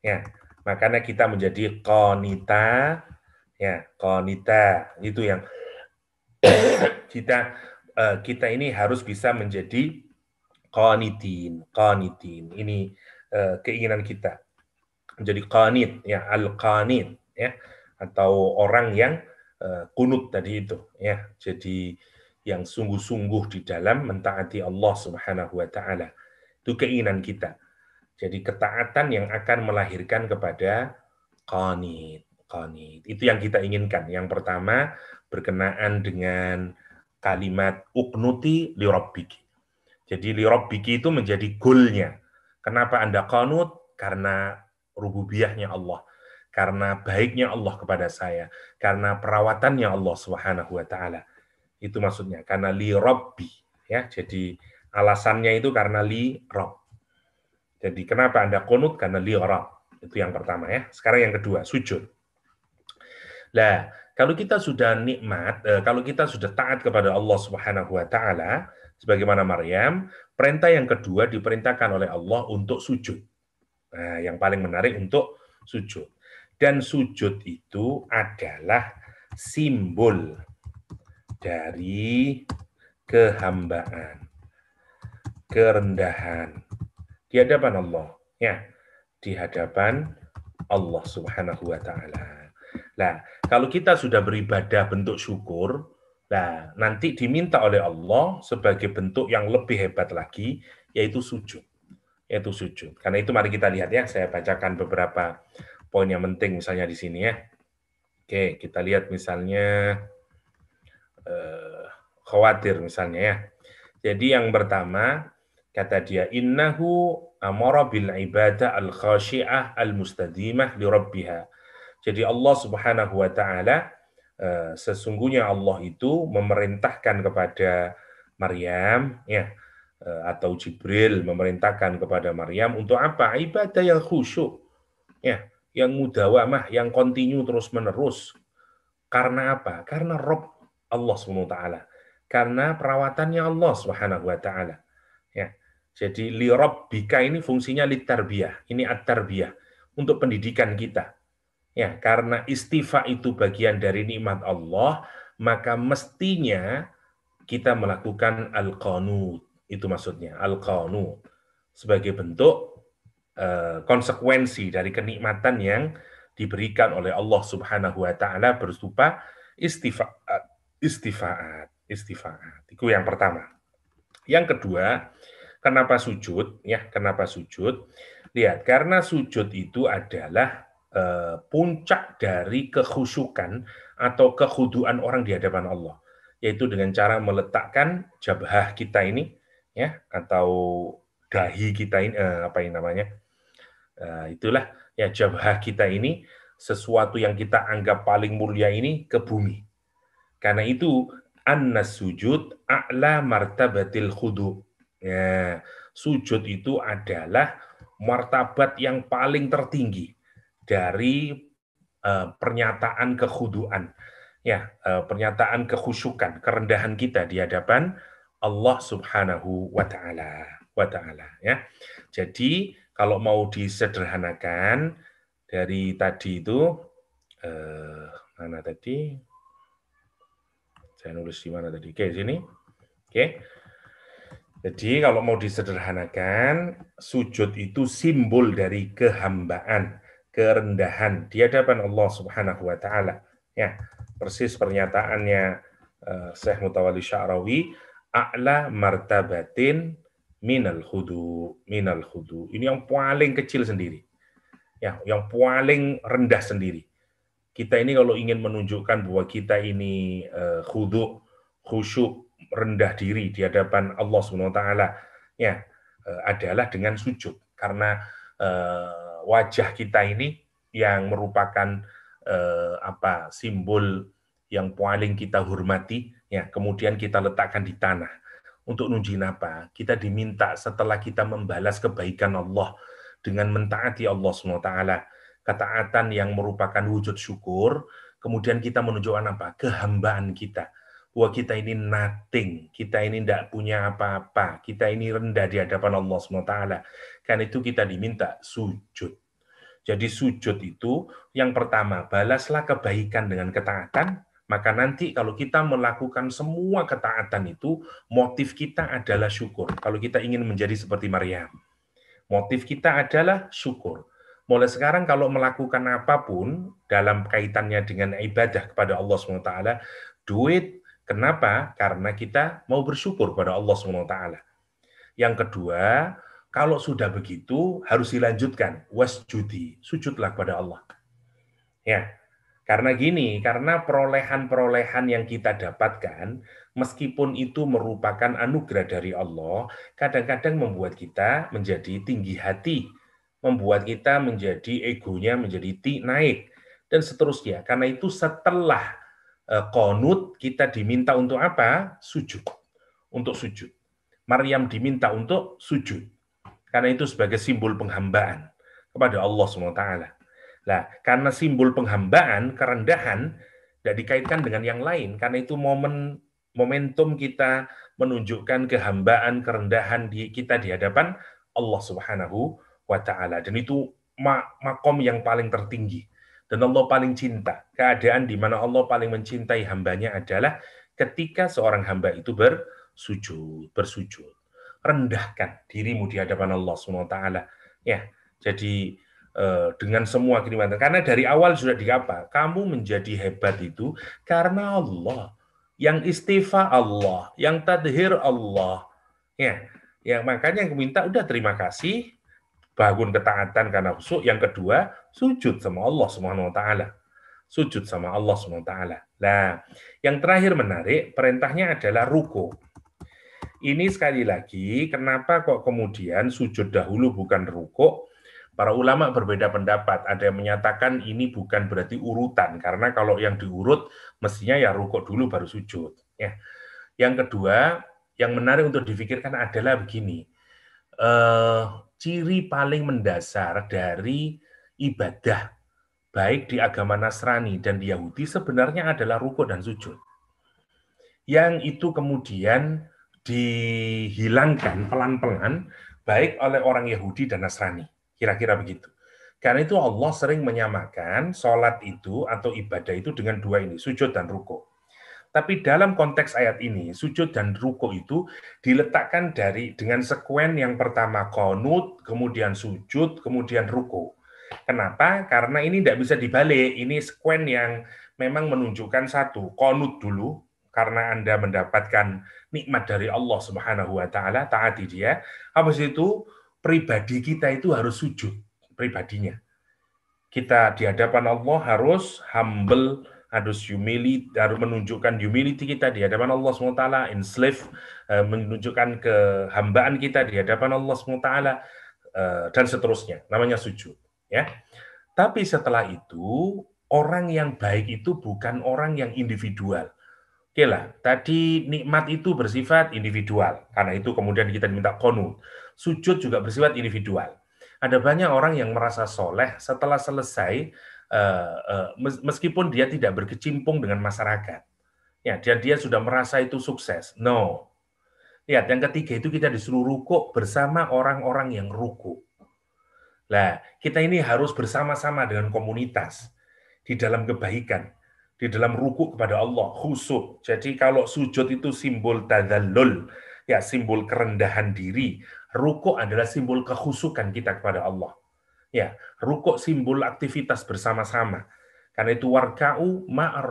Ya, makanya kita menjadi konita, ya konita itu yang kita eh, kita ini harus bisa menjadi konitin, konitin. Ini Eh, keinginan kita. Jadi qanit ya al-qanit ya atau orang yang uh, kunut tadi itu ya. Jadi yang sungguh-sungguh di dalam mentaati Allah Subhanahu wa taala. Itu keinginan kita. Jadi ketaatan yang akan melahirkan kepada qanit. Qanit. Itu yang kita inginkan. Yang pertama berkenaan dengan kalimat uknuti lirabbiki. Jadi lirabbiki itu menjadi goalnya. Kenapa Anda konut? Karena rububiahnya Allah, karena baiknya Allah kepada saya, karena perawatannya Allah Subhanahu wa taala. Itu maksudnya karena li robbi ya. Jadi alasannya itu karena li rob. Jadi kenapa Anda konut? Karena li rob. Itu yang pertama ya. Sekarang yang kedua, sujud. Lah, kalau kita sudah nikmat, eh, kalau kita sudah taat kepada Allah Subhanahu wa taala, sebagaimana Maryam, Perintah yang kedua diperintahkan oleh Allah untuk sujud. Nah, yang paling menarik untuk sujud. Dan sujud itu adalah simbol dari kehambaan, kerendahan di hadapan Allah. Ya, di hadapan Allah Subhanahu wa taala. Nah, kalau kita sudah beribadah bentuk syukur, Nah, nanti diminta oleh Allah sebagai bentuk yang lebih hebat lagi, yaitu sujud. Yaitu sujud. Karena itu mari kita lihat ya, saya bacakan beberapa poin yang penting misalnya di sini ya. Oke, kita lihat misalnya eh, khawatir misalnya ya. Jadi yang pertama, kata dia, innahu amara bil ibadah al-khasyi'ah al-mustadimah li rabbiha. Jadi Allah subhanahu wa ta'ala Eh, sesungguhnya Allah itu memerintahkan kepada Maryam ya eh, atau Jibril memerintahkan kepada Maryam untuk apa? Ibadah yang khusyuk. Ya, yang mudawamah, yang kontinu terus-menerus. Karena apa? Karena Rob Allah SWT. Karena perawatannya Allah swt. Ya. Jadi li rabbika ini fungsinya li tarbiyah. Ini at tarbiyah untuk pendidikan kita. Ya, karena istighfar itu bagian dari nikmat Allah, maka mestinya kita melakukan al-qanut. Itu maksudnya, al-qanut. Sebagai bentuk uh, konsekuensi dari kenikmatan yang diberikan oleh Allah Subhanahu wa taala berupa istighfar istifaat, eh, istifaat. Itu yang pertama. Yang kedua, kenapa sujud? Ya, kenapa sujud? Lihat, karena sujud itu adalah Eh, puncak dari kehusukan atau kehuduan orang di hadapan Allah, yaitu dengan cara meletakkan jabah kita ini, ya atau dahi kita ini eh, apa yang namanya, eh, itulah ya jabah kita ini sesuatu yang kita anggap paling mulia ini ke bumi. Karena itu annas sujud a'la martabatil khudu. Ya, sujud itu adalah martabat yang paling tertinggi dari uh, pernyataan kekhuduan ya uh, pernyataan kekhusyukan kerendahan kita di hadapan Allah Subhanahu wa taala wa taala ya. Jadi kalau mau disederhanakan dari tadi itu eh, mana tadi? Saya nulis di mana tadi? Oke, sini. Oke. Jadi kalau mau disederhanakan, sujud itu simbol dari kehambaan kerendahan di hadapan Allah Subhanahu wa taala. Ya, persis pernyataannya uh, Syekh Mutawalli Sya'rawi, a'la martabatin minal khudu, minal khudu. Ini yang paling kecil sendiri. Ya, yang paling rendah sendiri. Kita ini kalau ingin menunjukkan bahwa kita ini uh, khudu, khusyuk, rendah diri di hadapan Allah Subhanahu wa taala, ya, uh, adalah dengan sujud karena uh, wajah kita ini yang merupakan eh, apa simbol yang paling kita hormati ya kemudian kita letakkan di tanah untuk nunjukin apa kita diminta setelah kita membalas kebaikan Allah dengan mentaati Allah SWT ketaatan yang merupakan wujud syukur kemudian kita menunjukkan apa kehambaan kita wah kita ini nothing, kita ini tidak punya apa-apa, kita ini rendah di hadapan Allah SWT. Kan itu kita diminta sujud. Jadi sujud itu yang pertama, balaslah kebaikan dengan ketaatan, maka nanti kalau kita melakukan semua ketaatan itu, motif kita adalah syukur. Kalau kita ingin menjadi seperti Maryam. Motif kita adalah syukur. Mulai sekarang kalau melakukan apapun dalam kaitannya dengan ibadah kepada Allah SWT, do it Kenapa? Karena kita mau bersyukur pada Allah SWT. Yang kedua, kalau sudah begitu harus dilanjutkan wasjudi, sujudlah pada Allah. Ya. Karena gini, karena perolehan-perolehan yang kita dapatkan meskipun itu merupakan anugerah dari Allah, kadang-kadang membuat kita menjadi tinggi hati, membuat kita menjadi egonya menjadi naik dan seterusnya. Karena itu setelah konut eh, kita diminta untuk apa? Sujud. Untuk sujud. Maryam diminta untuk sujud. Karena itu sebagai simbol penghambaan kepada Allah SWT. Nah, karena simbol penghambaan, kerendahan, tidak dikaitkan dengan yang lain. Karena itu momen momentum kita menunjukkan kehambaan, kerendahan di kita di hadapan Allah Subhanahu wa taala. Dan itu makom yang paling tertinggi dan Allah paling cinta. Keadaan di mana Allah paling mencintai hambanya adalah ketika seorang hamba itu bersujud, bersujud. Rendahkan dirimu di hadapan Allah SWT. Ya, jadi eh, dengan semua kenikmatan. Karena dari awal sudah dikapa, kamu menjadi hebat itu karena Allah. Yang istighfar Allah, yang tadhir Allah. Ya, ya makanya yang minta udah terima kasih, bangun ketaatan karena khusyuk. Yang kedua, sujud sama Allah Subhanahu wa taala. Sujud sama Allah Subhanahu wa taala. Nah, yang terakhir menarik, perintahnya adalah ruko Ini sekali lagi, kenapa kok kemudian sujud dahulu bukan ruko Para ulama berbeda pendapat. Ada yang menyatakan ini bukan berarti urutan, karena kalau yang diurut mestinya ya ruko dulu baru sujud. Ya. Yang kedua, yang menarik untuk difikirkan adalah begini. Uh, ciri paling mendasar dari ibadah baik di agama Nasrani dan di Yahudi sebenarnya adalah ruko dan sujud. Yang itu kemudian dihilangkan pelan-pelan baik oleh orang Yahudi dan Nasrani. Kira-kira begitu. Karena itu Allah sering menyamakan sholat itu atau ibadah itu dengan dua ini, sujud dan ruko tapi dalam konteks ayat ini, sujud dan ruko itu diletakkan dari dengan sekuen yang pertama konut, kemudian sujud, kemudian ruko. Kenapa? Karena ini tidak bisa dibalik. Ini sekuen yang memang menunjukkan satu, konut dulu, karena Anda mendapatkan nikmat dari Allah Subhanahu wa taala, taati dia. Habis itu pribadi kita itu harus sujud pribadinya. Kita di hadapan Allah harus humble harus humility, harus menunjukkan humility kita di hadapan Allah SWT, enslave, eh, menunjukkan kehambaan kita di hadapan Allah SWT, eh, dan seterusnya. Namanya sujud. Ya. Tapi setelah itu, orang yang baik itu bukan orang yang individual. Oke lah, tadi nikmat itu bersifat individual, karena itu kemudian kita diminta konut. Sujud juga bersifat individual. Ada banyak orang yang merasa soleh setelah selesai Eh, eh, meskipun dia tidak berkecimpung dengan masyarakat. Ya, dia dia sudah merasa itu sukses. No. Lihat, yang ketiga itu kita disuruh rukuk bersama orang-orang yang rukuk. Lah, kita ini harus bersama-sama dengan komunitas di dalam kebaikan, di dalam rukuk kepada Allah, khusyuk. Jadi kalau sujud itu simbol tadallul, ya simbol kerendahan diri. Rukuk adalah simbol kehusukan kita kepada Allah. Ya, rukuk simbol aktivitas bersama-sama. Karena itu warka'u ma'ar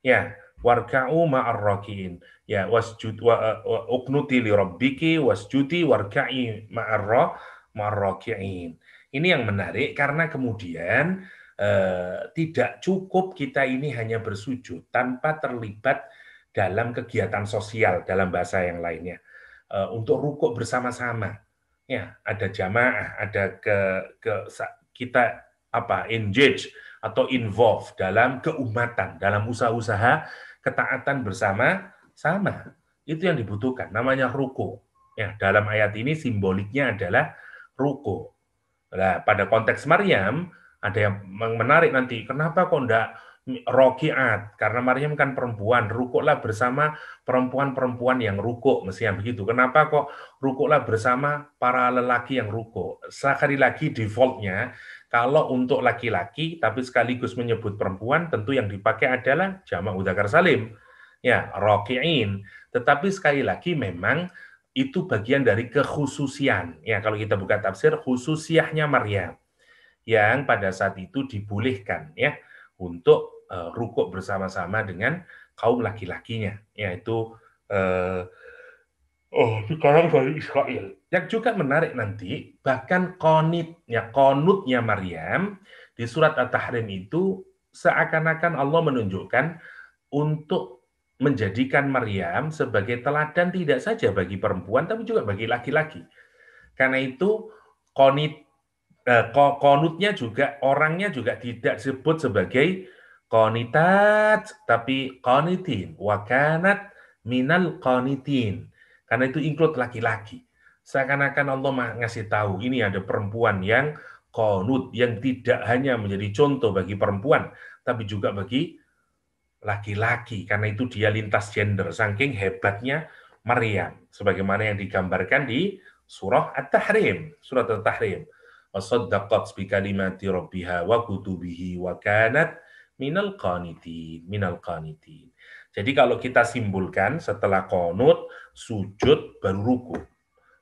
Ya, warka'u ma'ar Ya, wasjud wa, eh, wa li rabbiki wasjudi warka'i ma'ar ma'ar Ini yang menarik karena kemudian eh, tidak cukup kita ini hanya bersujud tanpa terlibat dalam kegiatan sosial dalam bahasa yang lainnya. Eh, untuk rukuk bersama-sama ya ada jamaah, ada ke, ke kita apa engage atau involve dalam keumatan, dalam usaha-usaha ketaatan bersama sama. Itu yang dibutuhkan, namanya ruko. Ya, dalam ayat ini simboliknya adalah ruko. Nah, pada konteks Maryam ada yang menarik nanti, kenapa kok enggak rokiat karena Maryam kan perempuan rukuklah bersama perempuan-perempuan yang rukuk yang begitu kenapa kok rukuklah bersama para lelaki yang rukuk sekali lagi defaultnya kalau untuk laki-laki tapi sekaligus menyebut perempuan tentu yang dipakai adalah jamak udhakar salim ya rokiin tetapi sekali lagi memang itu bagian dari kekhususian ya kalau kita buka tafsir khususiahnya Maryam yang pada saat itu dibolehkan ya untuk uh, rukuk bersama-sama dengan kaum laki-lakinya, yaitu uh, oh sekarang dari Israel. Yang juga menarik nanti, bahkan konitnya, konutnya Maryam di surat At-Tahrim itu seakan-akan Allah menunjukkan untuk menjadikan Maryam sebagai teladan tidak saja bagi perempuan tapi juga bagi laki-laki. Karena itu konit konutnya eh, juga orangnya juga tidak disebut sebagai qanitat tapi qanitin wa minal qanitin. Karena itu include laki-laki. Seakan-akan Allah ngasih tahu ini ada perempuan yang konut yang tidak hanya menjadi contoh bagi perempuan tapi juga bagi laki-laki karena itu dia lintas gender saking hebatnya Maryam sebagaimana yang digambarkan di surah At-Tahrim surah At-Tahrim wasaddaqat bi kalimati rabbiha wa kutubihi wa kanat minal qanitin, minal qanitin. Jadi kalau kita simpulkan, setelah konut, sujud, baru ruku.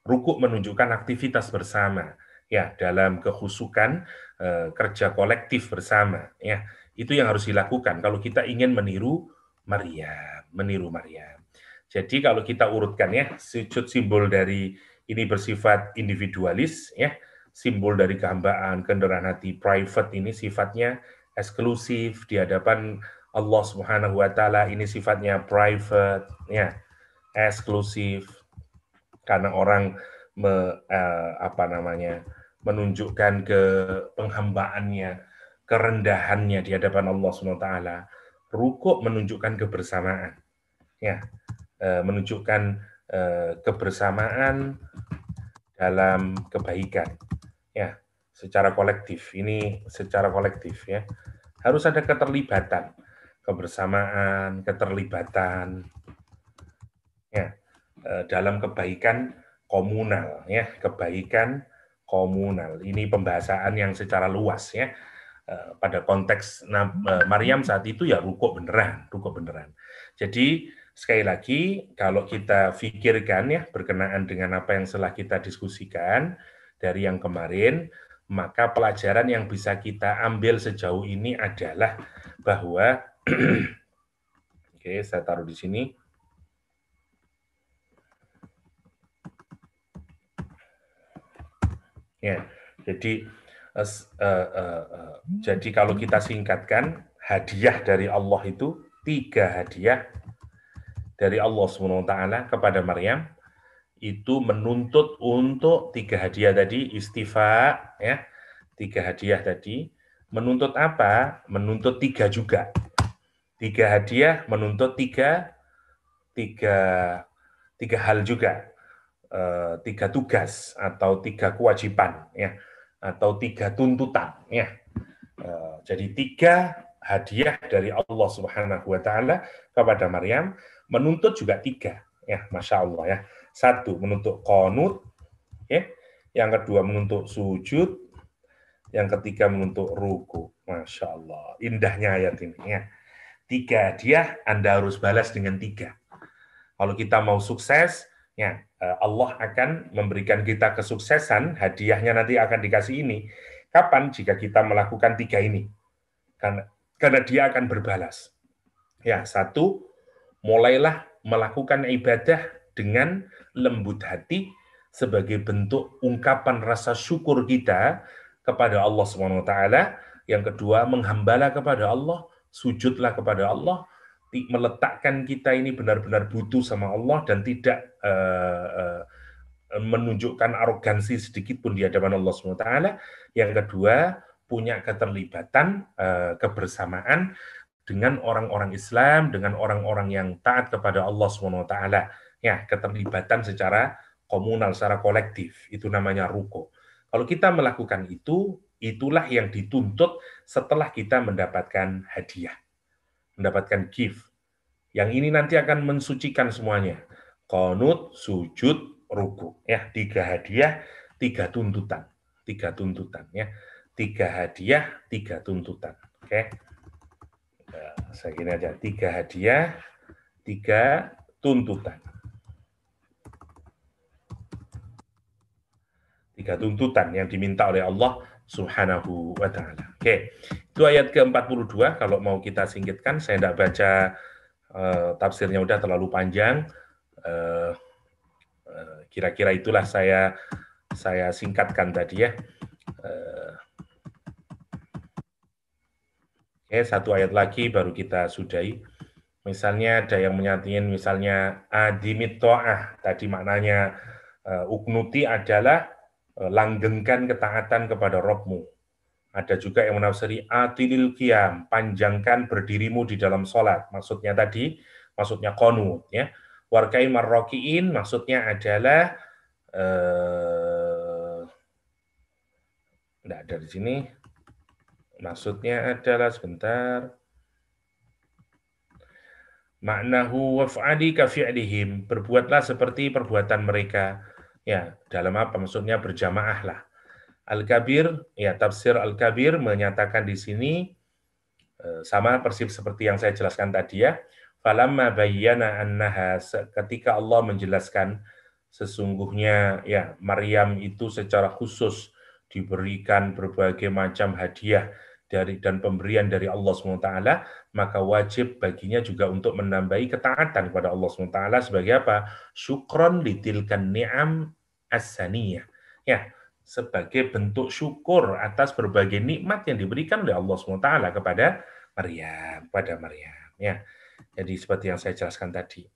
Ruku menunjukkan aktivitas bersama, ya dalam kehusukan e, kerja kolektif bersama, ya itu yang harus dilakukan. Kalau kita ingin meniru Maria, meniru Maria. Jadi kalau kita urutkan ya, sujud simbol dari ini bersifat individualis, ya simbol dari kehambaan, kendaraan hati private ini sifatnya eksklusif di hadapan Allah Subhanahu wa taala ini sifatnya private ya eksklusif karena orang me, eh, apa namanya menunjukkan ke penghambaannya kerendahannya di hadapan Allah Subhanahu wa taala rukuk menunjukkan kebersamaan ya eh, menunjukkan eh, kebersamaan dalam kebaikan ya secara kolektif. Ini secara kolektif ya. Harus ada keterlibatan, kebersamaan, keterlibatan ya eh, dalam kebaikan komunal ya, kebaikan komunal. Ini pembahasan yang secara luas ya. Eh, pada konteks nah, eh, Mariam saat itu ya rukuk beneran, rukuk beneran. Jadi sekali lagi kalau kita pikirkan ya berkenaan dengan apa yang telah kita diskusikan dari yang kemarin maka pelajaran yang bisa kita ambil sejauh ini adalah bahwa oke okay, saya taruh di sini ya yeah, jadi uh, uh, uh, jadi kalau kita singkatkan hadiah dari Allah itu tiga hadiah dari Allah swt kepada Maryam itu menuntut untuk tiga hadiah tadi istifa ya tiga hadiah tadi menuntut apa menuntut tiga juga tiga hadiah menuntut tiga tiga tiga hal juga e, tiga tugas atau tiga kewajiban ya atau tiga tuntutan ya e, jadi tiga hadiah dari Allah Subhanahu Wa Taala kepada Maryam menuntut juga tiga ya masya Allah ya satu, menuntut konut. Ya. Yang kedua, menuntut sujud. Yang ketiga, menuntut ruku. Masya Allah. Indahnya ayat ini. Ya. Tiga dia Anda harus balas dengan tiga. Kalau kita mau sukses, ya eh, Allah akan memberikan kita kesuksesan, hadiahnya nanti akan dikasih ini. Kapan? Jika kita melakukan tiga ini. Karena, karena dia akan berbalas. Ya, satu, mulailah melakukan ibadah dengan lembut hati sebagai bentuk ungkapan rasa syukur kita kepada Allah Swt Yang kedua, menghambalah kepada Allah, sujudlah kepada Allah, meletakkan kita ini benar-benar butuh sama Allah dan tidak uh, uh, menunjukkan arogansi sedikit pun di hadapan Allah Swt Yang kedua, punya keterlibatan uh, kebersamaan dengan orang-orang Islam, dengan orang-orang yang taat kepada Allah Swt ya keterlibatan secara komunal, secara kolektif. Itu namanya ruko. Kalau kita melakukan itu, itulah yang dituntut setelah kita mendapatkan hadiah, mendapatkan gift. Yang ini nanti akan mensucikan semuanya. Konut, sujud, ruku. Ya, tiga hadiah, tiga tuntutan. Tiga tuntutan. ya Tiga hadiah, tiga tuntutan. Oke. Nah, saya gini aja. Tiga hadiah, tiga tuntutan. Tiga tuntutan yang diminta oleh Allah Subhanahu wa taala. Oke. Itu ayat ke-42 kalau mau kita singkirkan saya tidak baca uh, tafsirnya udah terlalu panjang. Uh, kira-kira itulah saya saya singkatkan tadi ya. Oke, satu ayat lagi baru kita sudahi. Misalnya ada yang menyatakan misalnya adimit to'ah. Tadi maknanya uh, uknuti adalah Eh, langgengkan ketaatan kepada Robmu. Ada juga yang menafsiri atilil qiyam, panjangkan berdirimu di dalam sholat. Maksudnya tadi, maksudnya konut. Ya. Warkai marrokiin maksudnya adalah eh, tidak ada di sini. Maksudnya adalah sebentar. Maknahu waf'adi kafi'lihim. Berbuatlah seperti perbuatan mereka ya dalam apa maksudnya berjamaah lah. Al-Kabir, ya tafsir Al-Kabir menyatakan di sini eh, sama persis seperti yang saya jelaskan tadi ya. Falamma bayyana annaha ketika Allah menjelaskan sesungguhnya ya Maryam itu secara khusus diberikan berbagai macam hadiah dari dan pemberian dari Allah SWT, maka wajib baginya juga untuk menambahi ketaatan kepada Allah SWT sebagai apa? Syukron litilkan ni'am asaniyah. Ya, sebagai bentuk syukur atas berbagai nikmat yang diberikan oleh Allah SWT kepada Maryam, pada Maryam. Ya, jadi seperti yang saya jelaskan tadi.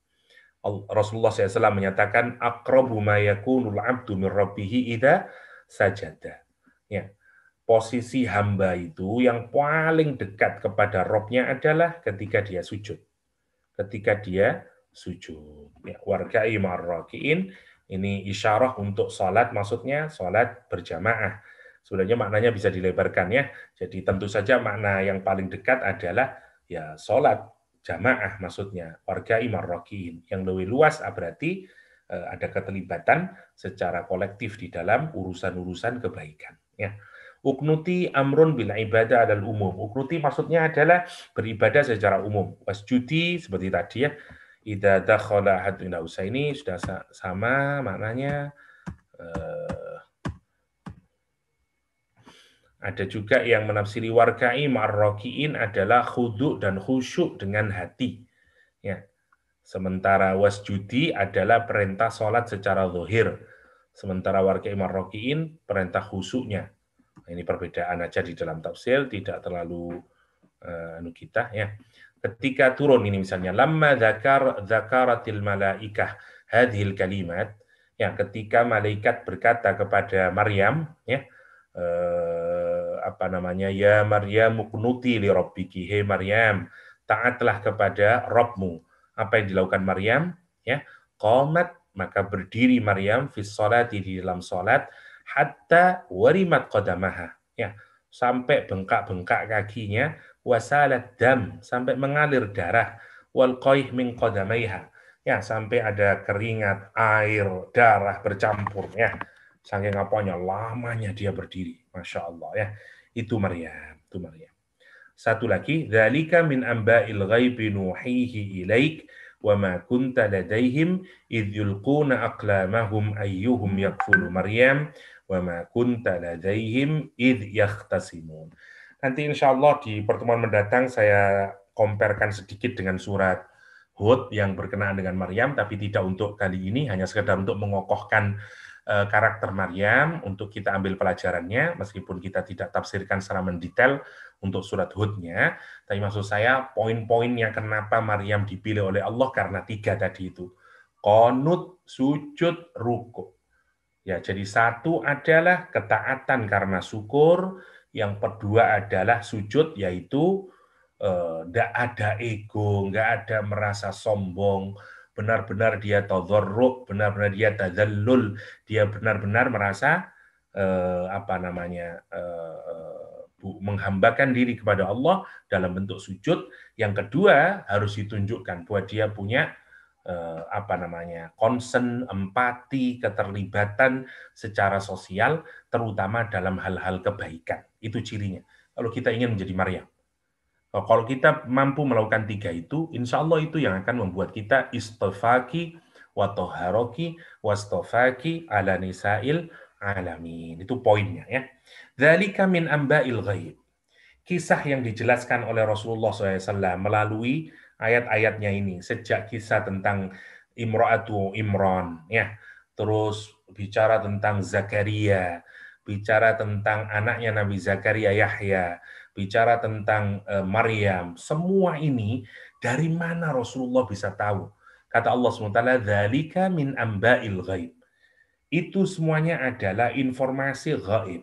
Rasulullah SAW menyatakan akrabu ma yakunul abdu min rabbihi idha sajada. Ya, posisi hamba itu yang paling dekat kepada robnya adalah ketika dia sujud. Ketika dia sujud. Ya, warga imarrokiin ini isyarah untuk sholat, maksudnya sholat berjamaah. Sebenarnya maknanya bisa dilebarkan ya. Jadi tentu saja makna yang paling dekat adalah ya sholat jamaah maksudnya warga imar imarrokiin. Yang lebih luas ah, berarti eh, ada keterlibatan secara kolektif di dalam urusan-urusan kebaikan. Ya. Uknuti amrun bil ibadah adal umum. Uknuti maksudnya adalah beribadah secara umum. Wasjudi seperti tadi ya. Ida dakhala hadu usa ini sudah sama maknanya. Eh, ada juga yang menafsiri warga'i marroki'in adalah khuduk dan khusyuk dengan hati. Ya. Sementara wasjudi adalah perintah sholat secara zuhir. Sementara warka'i marroki'in perintah khusyuknya. Ini perbedaan aja di dalam tafsir, tidak terlalu uh, anu kita ya. Ketika turun ini misalnya lama zakar zakaratil malaikah hadhil kalimat ya ketika malaikat berkata kepada Maryam ya uh, apa namanya ya Maryam muknuti li rabbiki he Maryam taatlah kepada Robmu apa yang dilakukan Maryam ya qamat maka berdiri Maryam fi sholati di dalam salat hatta warimat qadamaha ya sampai bengkak-bengkak kakinya wasalat dam sampai mengalir darah wal qaih min qadamaiha ya sampai ada keringat air darah bercampur ya saking apanya lamanya dia berdiri masya Allah ya itu Maryam itu Maryam satu lagi dzalika min amba'il ghaibi nuhihi ilaik wa ma kunta ladaihim idh yulquna aqlamahum ayyuhum yakfulu Maryam wa ma kunta ladaihim id yakhtasimun. Nanti insya Allah di pertemuan mendatang saya komparkan sedikit dengan surat Hud yang berkenaan dengan Maryam, tapi tidak untuk kali ini, hanya sekedar untuk mengokohkan eh, karakter Maryam, untuk kita ambil pelajarannya, meskipun kita tidak tafsirkan secara mendetail untuk surat Hudnya, tapi maksud saya poin poin yang kenapa Maryam dipilih oleh Allah karena tiga tadi itu. Konut, sujud, rukuk Ya, jadi satu adalah ketaatan karena syukur, yang kedua adalah sujud yaitu tidak eh, ada ego, nggak ada merasa sombong, benar-benar dia tadharruk, benar-benar dia tazallul, dia benar-benar merasa eh, apa namanya eh, eh, menghambakan diri kepada Allah dalam bentuk sujud. Yang kedua harus ditunjukkan bahwa dia punya eh, apa namanya concern, empati, keterlibatan secara sosial, terutama dalam hal-hal kebaikan. Itu cirinya. Kalau kita ingin menjadi Maria, eh, kalau kita mampu melakukan tiga itu, insya Allah itu yang akan membuat kita istofaki, watoharoki, wastofaki, ala nisail, alamin. Itu poinnya ya. Dalika min amba'il ghaib. Kisah yang dijelaskan oleh Rasulullah SAW melalui ayat-ayatnya ini sejak kisah tentang Imro'atu Imron ya terus bicara tentang Zakaria bicara tentang anaknya Nabi Zakaria Yahya bicara tentang uh, Maryam semua ini dari mana Rasulullah bisa tahu kata Allah SWT dzalika min amba'il ghaib itu semuanya adalah informasi gaib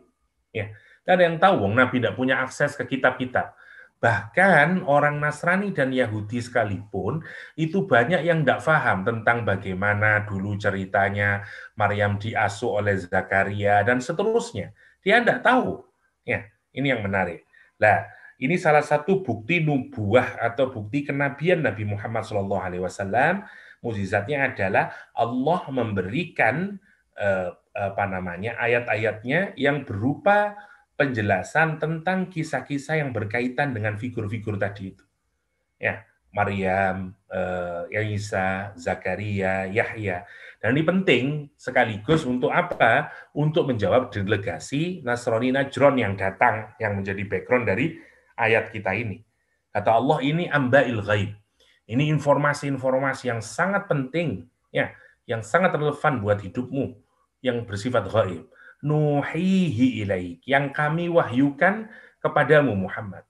ya tidak ada yang tahu Nabi tidak punya akses ke kitab-kitab Bahkan orang Nasrani dan Yahudi sekalipun itu banyak yang tidak paham tentang bagaimana dulu ceritanya Maryam diasuh oleh Zakaria dan seterusnya. Dia tidak tahu. Ya, ini yang menarik. Nah, ini salah satu bukti nubuah atau bukti kenabian Nabi Muhammad SAW. Mujizatnya adalah Allah memberikan eh, apa namanya ayat-ayatnya yang berupa penjelasan tentang kisah-kisah yang berkaitan dengan figur-figur tadi itu. Ya, Maryam, uh, Isa, Zakaria, Yahya. Dan ini penting sekaligus untuk apa? Untuk menjawab delegasi Nasrani Najron yang datang, yang menjadi background dari ayat kita ini. Kata Allah ini ambail ghaib. Ini informasi-informasi yang sangat penting, ya, yang sangat relevan buat hidupmu, yang bersifat ghaib nuhihi ilaik yang kami wahyukan kepadamu Muhammad.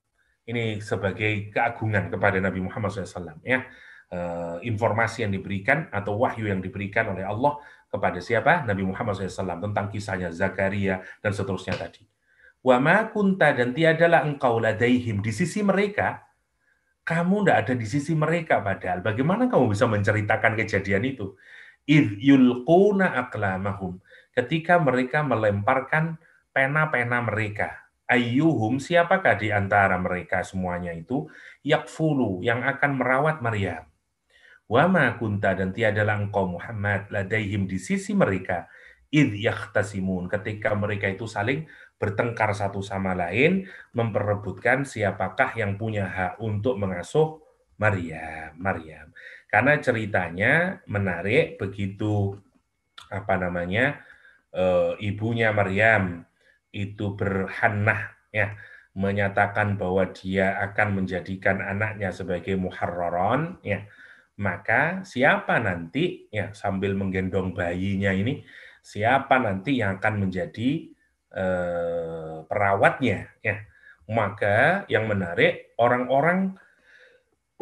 Ini sebagai keagungan kepada Nabi Muhammad SAW ya. E, informasi yang diberikan atau wahyu yang diberikan oleh Allah kepada siapa? Nabi Muhammad SAW tentang kisahnya Zakaria dan seterusnya tadi. Wa ma kunta dan tiadalah engkau ladaihim di sisi mereka kamu tidak ada di sisi mereka padahal. Bagaimana kamu bisa menceritakan kejadian itu? Idh yulquna aklamahum ketika mereka melemparkan pena-pena mereka. Ayyuhum siapakah di antara mereka semuanya itu yakfulu yang akan merawat Maryam. Wama kunta dan tiadalah engkau Muhammad ladaihim di sisi mereka id yakhtasimun, ketika mereka itu saling bertengkar satu sama lain memperebutkan siapakah yang punya hak untuk mengasuh Maryam, Maryam. Karena ceritanya menarik begitu apa namanya? uh, ibunya Maryam itu berhanah ya menyatakan bahwa dia akan menjadikan anaknya sebagai muharraron ya maka siapa nanti ya sambil menggendong bayinya ini siapa nanti yang akan menjadi e, perawatnya ya maka yang menarik orang-orang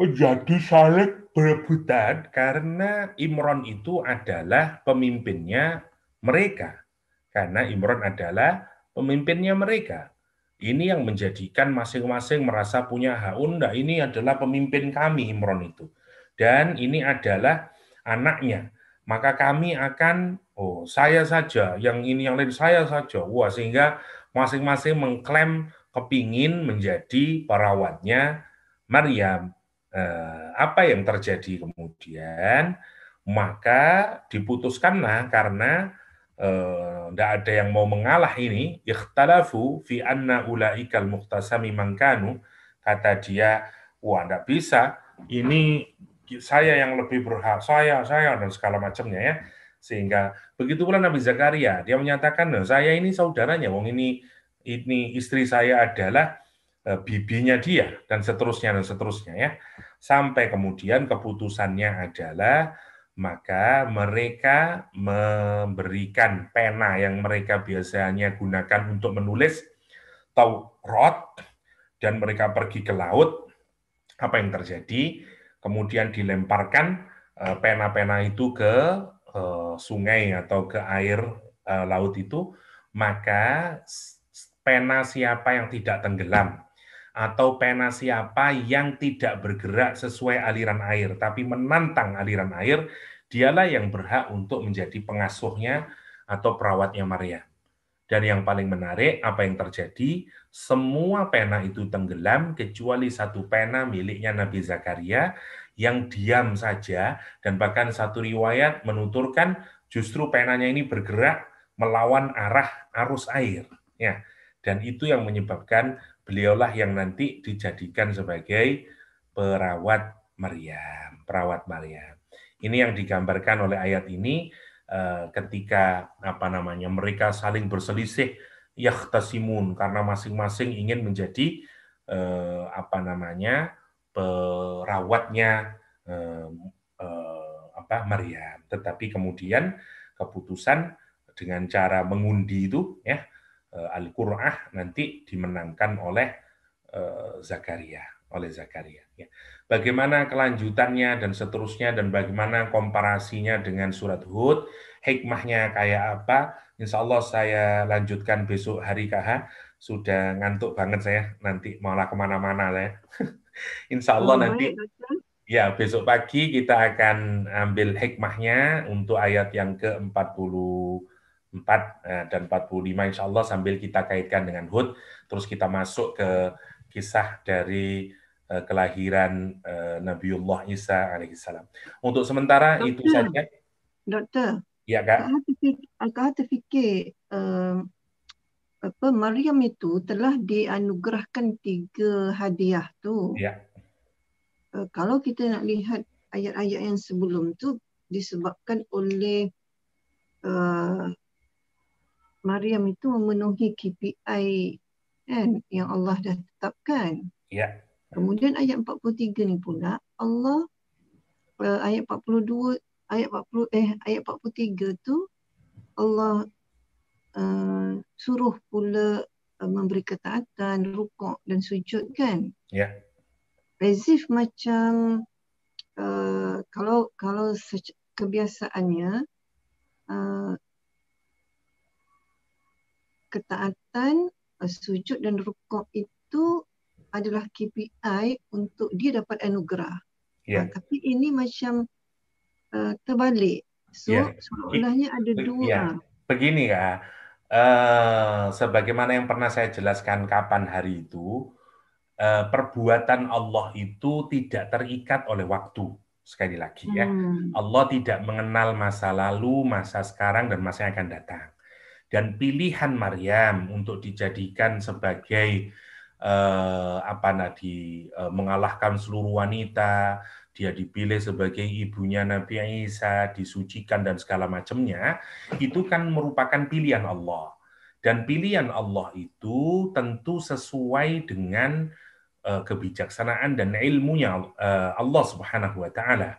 menjadi saling berebutan karena Imron itu adalah pemimpinnya mereka karena Imron adalah pemimpinnya mereka. Ini yang menjadikan masing-masing merasa punya hak unda. Oh, ini adalah pemimpin kami Imron itu. Dan ini adalah anaknya. Maka kami akan, oh saya saja, yang ini yang lain saya saja. Wah sehingga masing-masing mengklaim kepingin menjadi perawatnya Maryam. Eh, apa yang terjadi kemudian? Maka diputuskanlah karena tidak eh, uh, ada yang mau mengalah ini ikhtalafu fi anna ulaikal muhtasami mangkanu kata dia wah tidak bisa ini saya yang lebih berhak saya saya dan segala macamnya ya sehingga begitu pula Nabi Zakaria dia menyatakan nah, saya ini saudaranya wong ini ini istri saya adalah uh, bibinya dia dan seterusnya dan seterusnya ya sampai kemudian keputusannya adalah maka mereka memberikan pena yang mereka biasanya gunakan untuk menulis Taurat dan mereka pergi ke laut. Apa yang terjadi? Kemudian dilemparkan eh, pena-pena itu ke eh, sungai atau ke air eh, laut itu, maka pena siapa yang tidak tenggelam atau pena siapa yang tidak bergerak sesuai aliran air tapi menantang aliran air dialah yang berhak untuk menjadi pengasuhnya atau perawatnya Maria. Dan yang paling menarik apa yang terjadi? Semua pena itu tenggelam kecuali satu pena miliknya Nabi Zakaria yang diam saja dan bahkan satu riwayat menuturkan justru penanya ini bergerak melawan arah arus air ya. Dan itu yang menyebabkan beliaulah yang nanti dijadikan sebagai perawat Maryam, perawat Maryam. Ini yang digambarkan oleh ayat ini eh, ketika apa namanya mereka saling berselisih yahtasimun karena masing-masing ingin menjadi eh, apa namanya perawatnya eh, eh apa Maryam tetapi kemudian keputusan dengan cara mengundi itu ya Eh, Al-Qur'ah nanti dimenangkan oleh eh, Zakaria, oleh Zakaria. Ya. Bagaimana kelanjutannya dan seterusnya dan bagaimana komparasinya dengan surat Hud, hikmahnya kayak apa? Insya Allah saya lanjutkan besok hari KH. Sudah ngantuk banget saya, nanti malah kemana-mana saya. Insya Allah nanti Ya, besok pagi kita akan ambil hikmahnya untuk ayat yang ke-40 4 eh, dan 45 insya Allah sambil kita kaitkan dengan hud terus kita masuk ke kisah dari eh, kelahiran eh, Nabiullah Isa alaihissalam. Untuk sementara Doktor, itu saja. Dokter. Ya kak. Kak terfikir, kak terfikir uh, apa Maryam itu telah dianugerahkan tiga hadiah tu. Ya. Uh, kalau kita nak lihat ayat-ayat yang sebelum tu disebabkan oleh uh, Maryam itu memenuhi KPI kan yang Allah dah tetapkan. Ya. Kemudian ayat 43 ni pula Allah ayat 42 ayat 40 eh ayat 43 eh, tu Allah uh, suruh pula uh, memberi ketaatan, rukuk dan sujud kan? Ya. As if macam uh, kalau kalau kebiasaannya ketaatan, eh, sujud dan rukuk itu adalah KPI untuk dia dapat anugerah. Yeah. Ya. tapi ini macam uh, terbalik. So yeah. Ya. olahnya ada dua. Yeah. Begini ya, uh, sebagaimana yang pernah saya jelaskan kapan hari itu, uh, perbuatan Allah itu tidak terikat oleh waktu. Sekali lagi ya, hmm. Allah tidak mengenal masa lalu, masa sekarang, dan masa yang akan datang dan pilihan Maryam untuk dijadikan sebagai eh, apa nadi eh, mengalahkan seluruh wanita, dia dipilih sebagai ibunya Nabi Isa, disucikan dan segala macamnya, itu kan merupakan pilihan Allah. Dan pilihan Allah itu tentu sesuai dengan eh, kebijaksanaan dan ilmunya eh, Allah Subhanahu wa taala.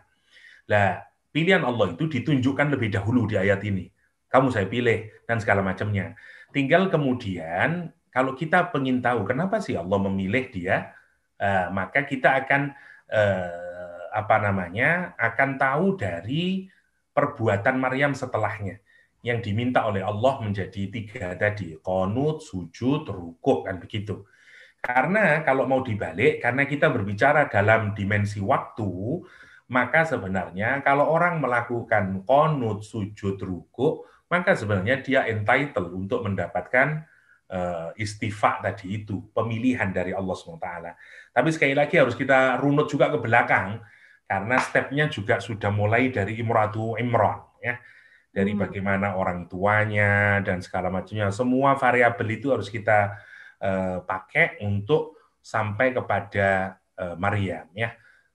Lah, pilihan Allah itu ditunjukkan lebih dahulu di ayat ini kamu saya pilih dan segala macamnya. Tinggal kemudian kalau kita ingin tahu kenapa sih Allah memilih dia, eh, maka kita akan eh, apa namanya akan tahu dari perbuatan Maryam setelahnya yang diminta oleh Allah menjadi tiga tadi, konut, sujud, rukuk, kan begitu. Karena kalau mau dibalik, karena kita berbicara dalam dimensi waktu, maka sebenarnya kalau orang melakukan konut, sujud, rukuk, maka sebenarnya dia entitled untuk mendapatkan uh, eh, istifa tadi itu, pemilihan dari Allah SWT. Tapi sekali lagi harus kita runut juga ke belakang, karena stepnya juga sudah mulai dari Imratu Imran. Ya. Dari hmm. bagaimana orang tuanya dan segala macamnya. Semua variabel itu harus kita uh, pakai untuk sampai kepada uh, Maryam. Ya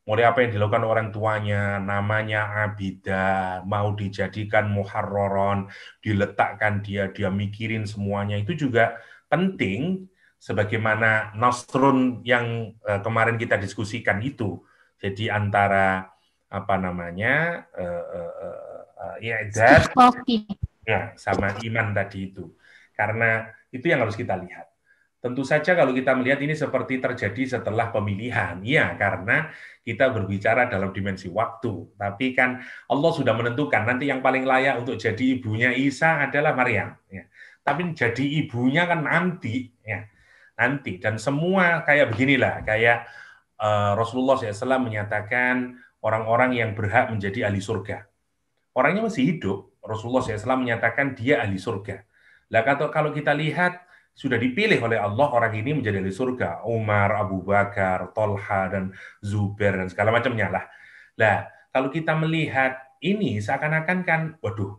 mulai apa yang dilakukan orang tuanya, namanya Abida, mau dijadikan muharroron, diletakkan dia, dia mikirin semuanya, itu juga penting sebagaimana nostrun yang eh, kemarin kita diskusikan itu. Jadi antara apa namanya ya eh, eh, eh, eh ya, ya, sama iman tadi itu. Karena itu yang harus kita lihat. Tentu saja kalau kita melihat ini seperti terjadi setelah pemilihan, ya karena kita berbicara dalam dimensi waktu. Tapi kan Allah sudah menentukan nanti yang paling layak untuk jadi ibunya Isa adalah Maryam. Ya. Tapi jadi ibunya kan nanti, ya nanti. Dan semua kayak beginilah, kayak eh, Rasulullah SAW menyatakan orang-orang yang berhak menjadi ahli surga. Orangnya masih hidup, Rasulullah SAW menyatakan dia ahli surga. Lah kalau kita lihat sudah dipilih oleh Allah orang ini menjadi ahli surga. Umar, Abu Bakar, Tolha, dan Zubair, dan segala macamnya lah. lah kalau kita melihat ini seakan-akan kan, waduh,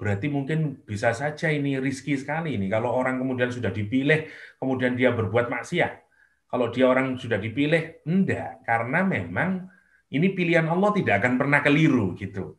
berarti mungkin bisa saja ini riski sekali ini. Kalau orang kemudian sudah dipilih, kemudian dia berbuat maksiat. Kalau dia orang sudah dipilih, enggak. Karena memang ini pilihan Allah tidak akan pernah keliru gitu.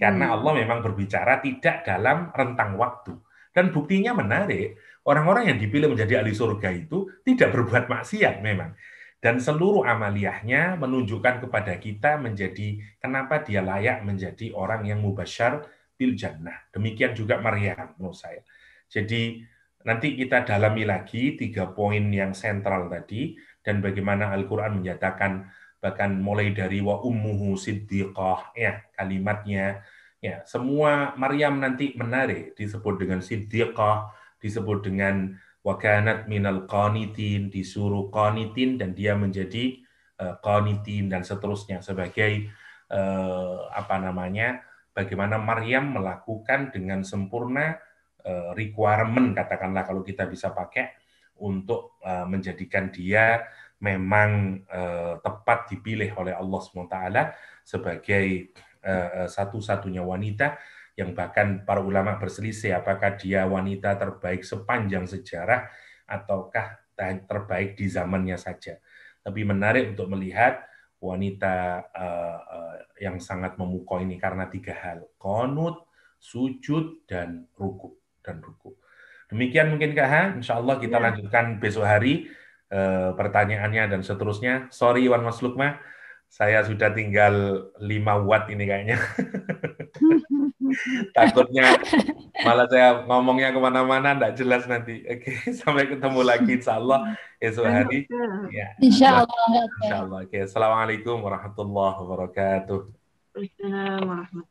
Karena hmm. Allah memang berbicara tidak dalam rentang waktu. Dan buktinya menarik, Orang-orang yang dipilih menjadi ahli surga itu tidak berbuat maksiat memang. Dan seluruh amaliyahnya menunjukkan kepada kita menjadi kenapa dia layak menjadi orang yang mubasyar bil jannah. Demikian juga Maryam menurut saya. Jadi nanti kita dalami lagi tiga poin yang sentral tadi dan bagaimana Al-Quran menyatakan bahkan mulai dari wa ummuhu siddiqah ya kalimatnya ya semua Maryam nanti menarik disebut dengan siddiqah disebut dengan wakanat minal qanitin, disuruh qanitin dan dia menjadi e, qanitin dan seterusnya sebagai e, apa namanya? bagaimana Maryam melakukan dengan sempurna e, requirement katakanlah kalau kita bisa pakai untuk menjadikan dia memang tepat dipilih oleh Allah SWT sebagai satu-satunya wanita yang bahkan para ulama berselisih apakah dia wanita terbaik sepanjang sejarah ataukah terbaik di zamannya saja. Tapi menarik untuk melihat wanita uh, uh, yang sangat memukau ini karena tiga hal, konut, sujud, dan ruku. Dan ruku. Demikian mungkin Kak Ha, insya Allah kita ya. lanjutkan besok hari uh, pertanyaannya dan seterusnya. Sorry Iwan Mas Lukma, saya sudah tinggal lima watt ini kayaknya. Takutnya malah saya ngomongnya kemana-mana, tidak jelas nanti. Oke, okay. sampai ketemu lagi insya Allah esok iya, hari. Ya. Insya Allah. Insya Allah. Oke, okay. Assalamualaikum warahmatullahi wabarakatuh. Assalamualaikum warahmatullahi wabarakatuh.